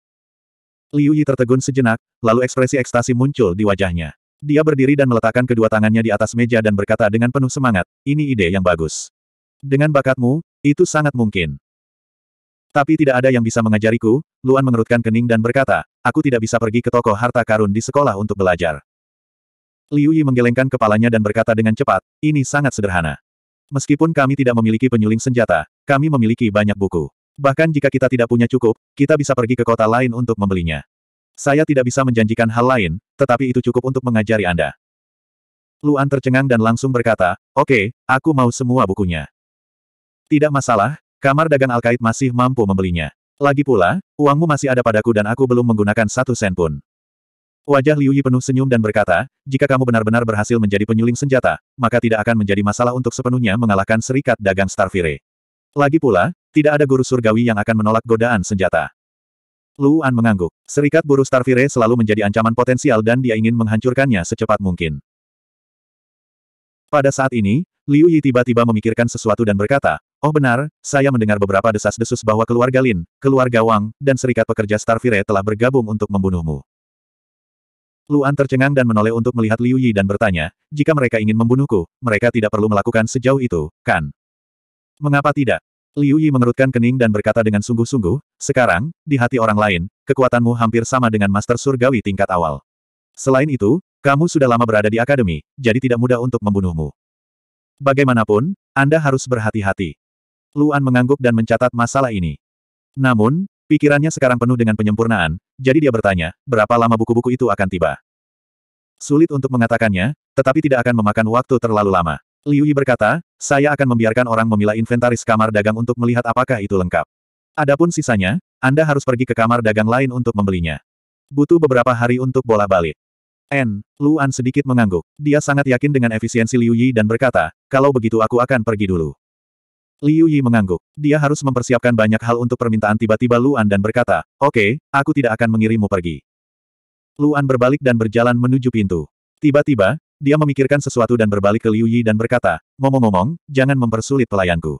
Liu Yi tertegun sejenak, lalu ekspresi ekstasi muncul di wajahnya. Dia berdiri dan meletakkan kedua tangannya di atas meja dan berkata dengan penuh semangat, ini ide yang bagus. Dengan bakatmu, itu sangat mungkin. Tapi tidak ada yang bisa mengajariku, Luan mengerutkan kening dan berkata, aku tidak bisa pergi ke toko harta karun di sekolah untuk belajar. Liu Yi menggelengkan kepalanya dan berkata dengan cepat, ini sangat sederhana. Meskipun kami tidak memiliki penyuling senjata, kami memiliki banyak buku. Bahkan jika kita tidak punya cukup, kita bisa pergi ke kota lain untuk membelinya. Saya tidak bisa menjanjikan hal lain, tetapi itu cukup untuk mengajari Anda. Luan tercengang dan langsung berkata, Oke, okay, aku mau semua bukunya. Tidak masalah, kamar dagang Alkait masih mampu membelinya. Lagi pula, uangmu masih ada padaku dan aku belum menggunakan satu sen pun. Wajah Liu Yi penuh senyum dan berkata, jika kamu benar-benar berhasil menjadi penyuling senjata, maka tidak akan menjadi masalah untuk sepenuhnya mengalahkan serikat dagang Starfire. Lagi pula, tidak ada guru surgawi yang akan menolak godaan senjata. Luan mengangguk. Serikat buruh Starfire selalu menjadi ancaman potensial dan dia ingin menghancurkannya secepat mungkin. Pada saat ini, Liu Yi tiba-tiba memikirkan sesuatu dan berkata, Oh benar, saya mendengar beberapa desas-desus bahwa keluarga Lin, keluarga Wang, dan serikat pekerja Starfire telah bergabung untuk membunuhmu. Luan tercengang dan menoleh untuk melihat Liu Yi dan bertanya, jika mereka ingin membunuhku, mereka tidak perlu melakukan sejauh itu, kan? Mengapa tidak? Liu Yi mengerutkan kening dan berkata dengan sungguh-sungguh, sekarang, di hati orang lain, kekuatanmu hampir sama dengan Master Surgawi tingkat awal. Selain itu, kamu sudah lama berada di akademi, jadi tidak mudah untuk membunuhmu. Bagaimanapun, Anda harus berhati-hati. Luan mengangguk dan mencatat masalah ini. Namun, pikirannya sekarang penuh dengan penyempurnaan, jadi dia bertanya, berapa lama buku-buku itu akan tiba? Sulit untuk mengatakannya, tetapi tidak akan memakan waktu terlalu lama. Liu Yi berkata, saya akan membiarkan orang memilah inventaris kamar dagang untuk melihat apakah itu lengkap. Adapun sisanya, Anda harus pergi ke kamar dagang lain untuk membelinya. Butuh beberapa hari untuk bola balik. N. Luan sedikit mengangguk. Dia sangat yakin dengan efisiensi Liu Yi dan berkata, kalau begitu aku akan pergi dulu. Liu Yi mengangguk. Dia harus mempersiapkan banyak hal untuk permintaan tiba-tiba Luan dan berkata, oke, okay, aku tidak akan mengirimmu pergi. Luan berbalik dan berjalan menuju pintu. Tiba-tiba, dia memikirkan sesuatu dan berbalik ke Liu Yi dan berkata, ngomong-ngomong, jangan mempersulit pelayanku.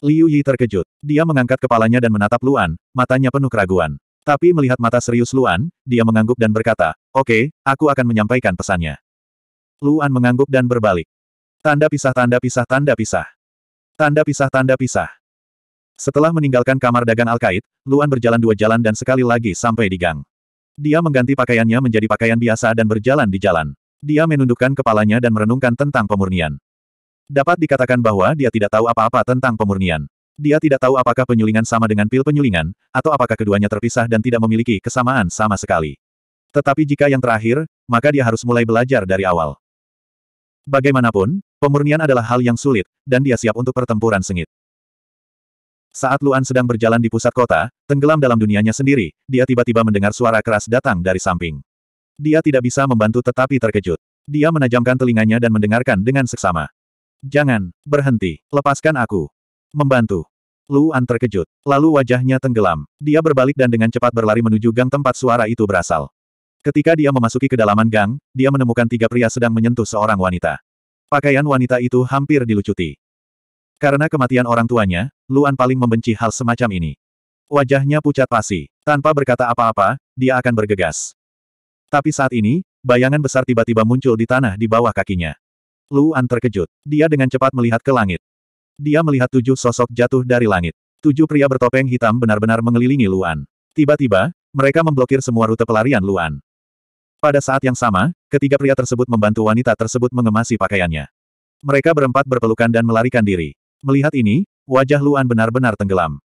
Liu Yi terkejut. Dia mengangkat kepalanya dan menatap Luan, matanya penuh keraguan. Tapi melihat mata serius Luan, dia mengangguk dan berkata, oke, okay, aku akan menyampaikan pesannya. Luan mengangguk dan berbalik. Tanda pisah tanda pisah tanda pisah. Tanda pisah tanda pisah. Setelah meninggalkan kamar dagang Alkait, Luan berjalan dua jalan dan sekali lagi sampai di gang. Dia mengganti pakaiannya menjadi pakaian biasa dan berjalan di jalan. Dia menundukkan kepalanya dan merenungkan tentang pemurnian. Dapat dikatakan bahwa dia tidak tahu apa-apa tentang pemurnian. Dia tidak tahu apakah penyulingan sama dengan pil penyulingan, atau apakah keduanya terpisah dan tidak memiliki kesamaan sama sekali. Tetapi jika yang terakhir, maka dia harus mulai belajar dari awal. Bagaimanapun, pemurnian adalah hal yang sulit, dan dia siap untuk pertempuran sengit. Saat Luan sedang berjalan di pusat kota, tenggelam dalam dunianya sendiri, dia tiba-tiba mendengar suara keras datang dari samping. Dia tidak bisa membantu tetapi terkejut. Dia menajamkan telinganya dan mendengarkan dengan seksama. Jangan, berhenti, lepaskan aku. Membantu. Luan terkejut. Lalu wajahnya tenggelam. Dia berbalik dan dengan cepat berlari menuju gang tempat suara itu berasal. Ketika dia memasuki kedalaman gang, dia menemukan tiga pria sedang menyentuh seorang wanita. Pakaian wanita itu hampir dilucuti. Karena kematian orang tuanya, Luan paling membenci hal semacam ini. Wajahnya pucat pasi. Tanpa berkata apa-apa, dia akan bergegas. Tapi saat ini, bayangan besar tiba-tiba muncul di tanah di bawah kakinya. Luan terkejut. Dia dengan cepat melihat ke langit. Dia melihat tujuh sosok jatuh dari langit. Tujuh pria bertopeng hitam benar-benar mengelilingi Luan. Tiba-tiba, mereka memblokir semua rute pelarian Luan. Pada saat yang sama, ketiga pria tersebut membantu wanita tersebut mengemasi pakaiannya. Mereka berempat berpelukan dan melarikan diri. Melihat ini, wajah Luan benar-benar tenggelam.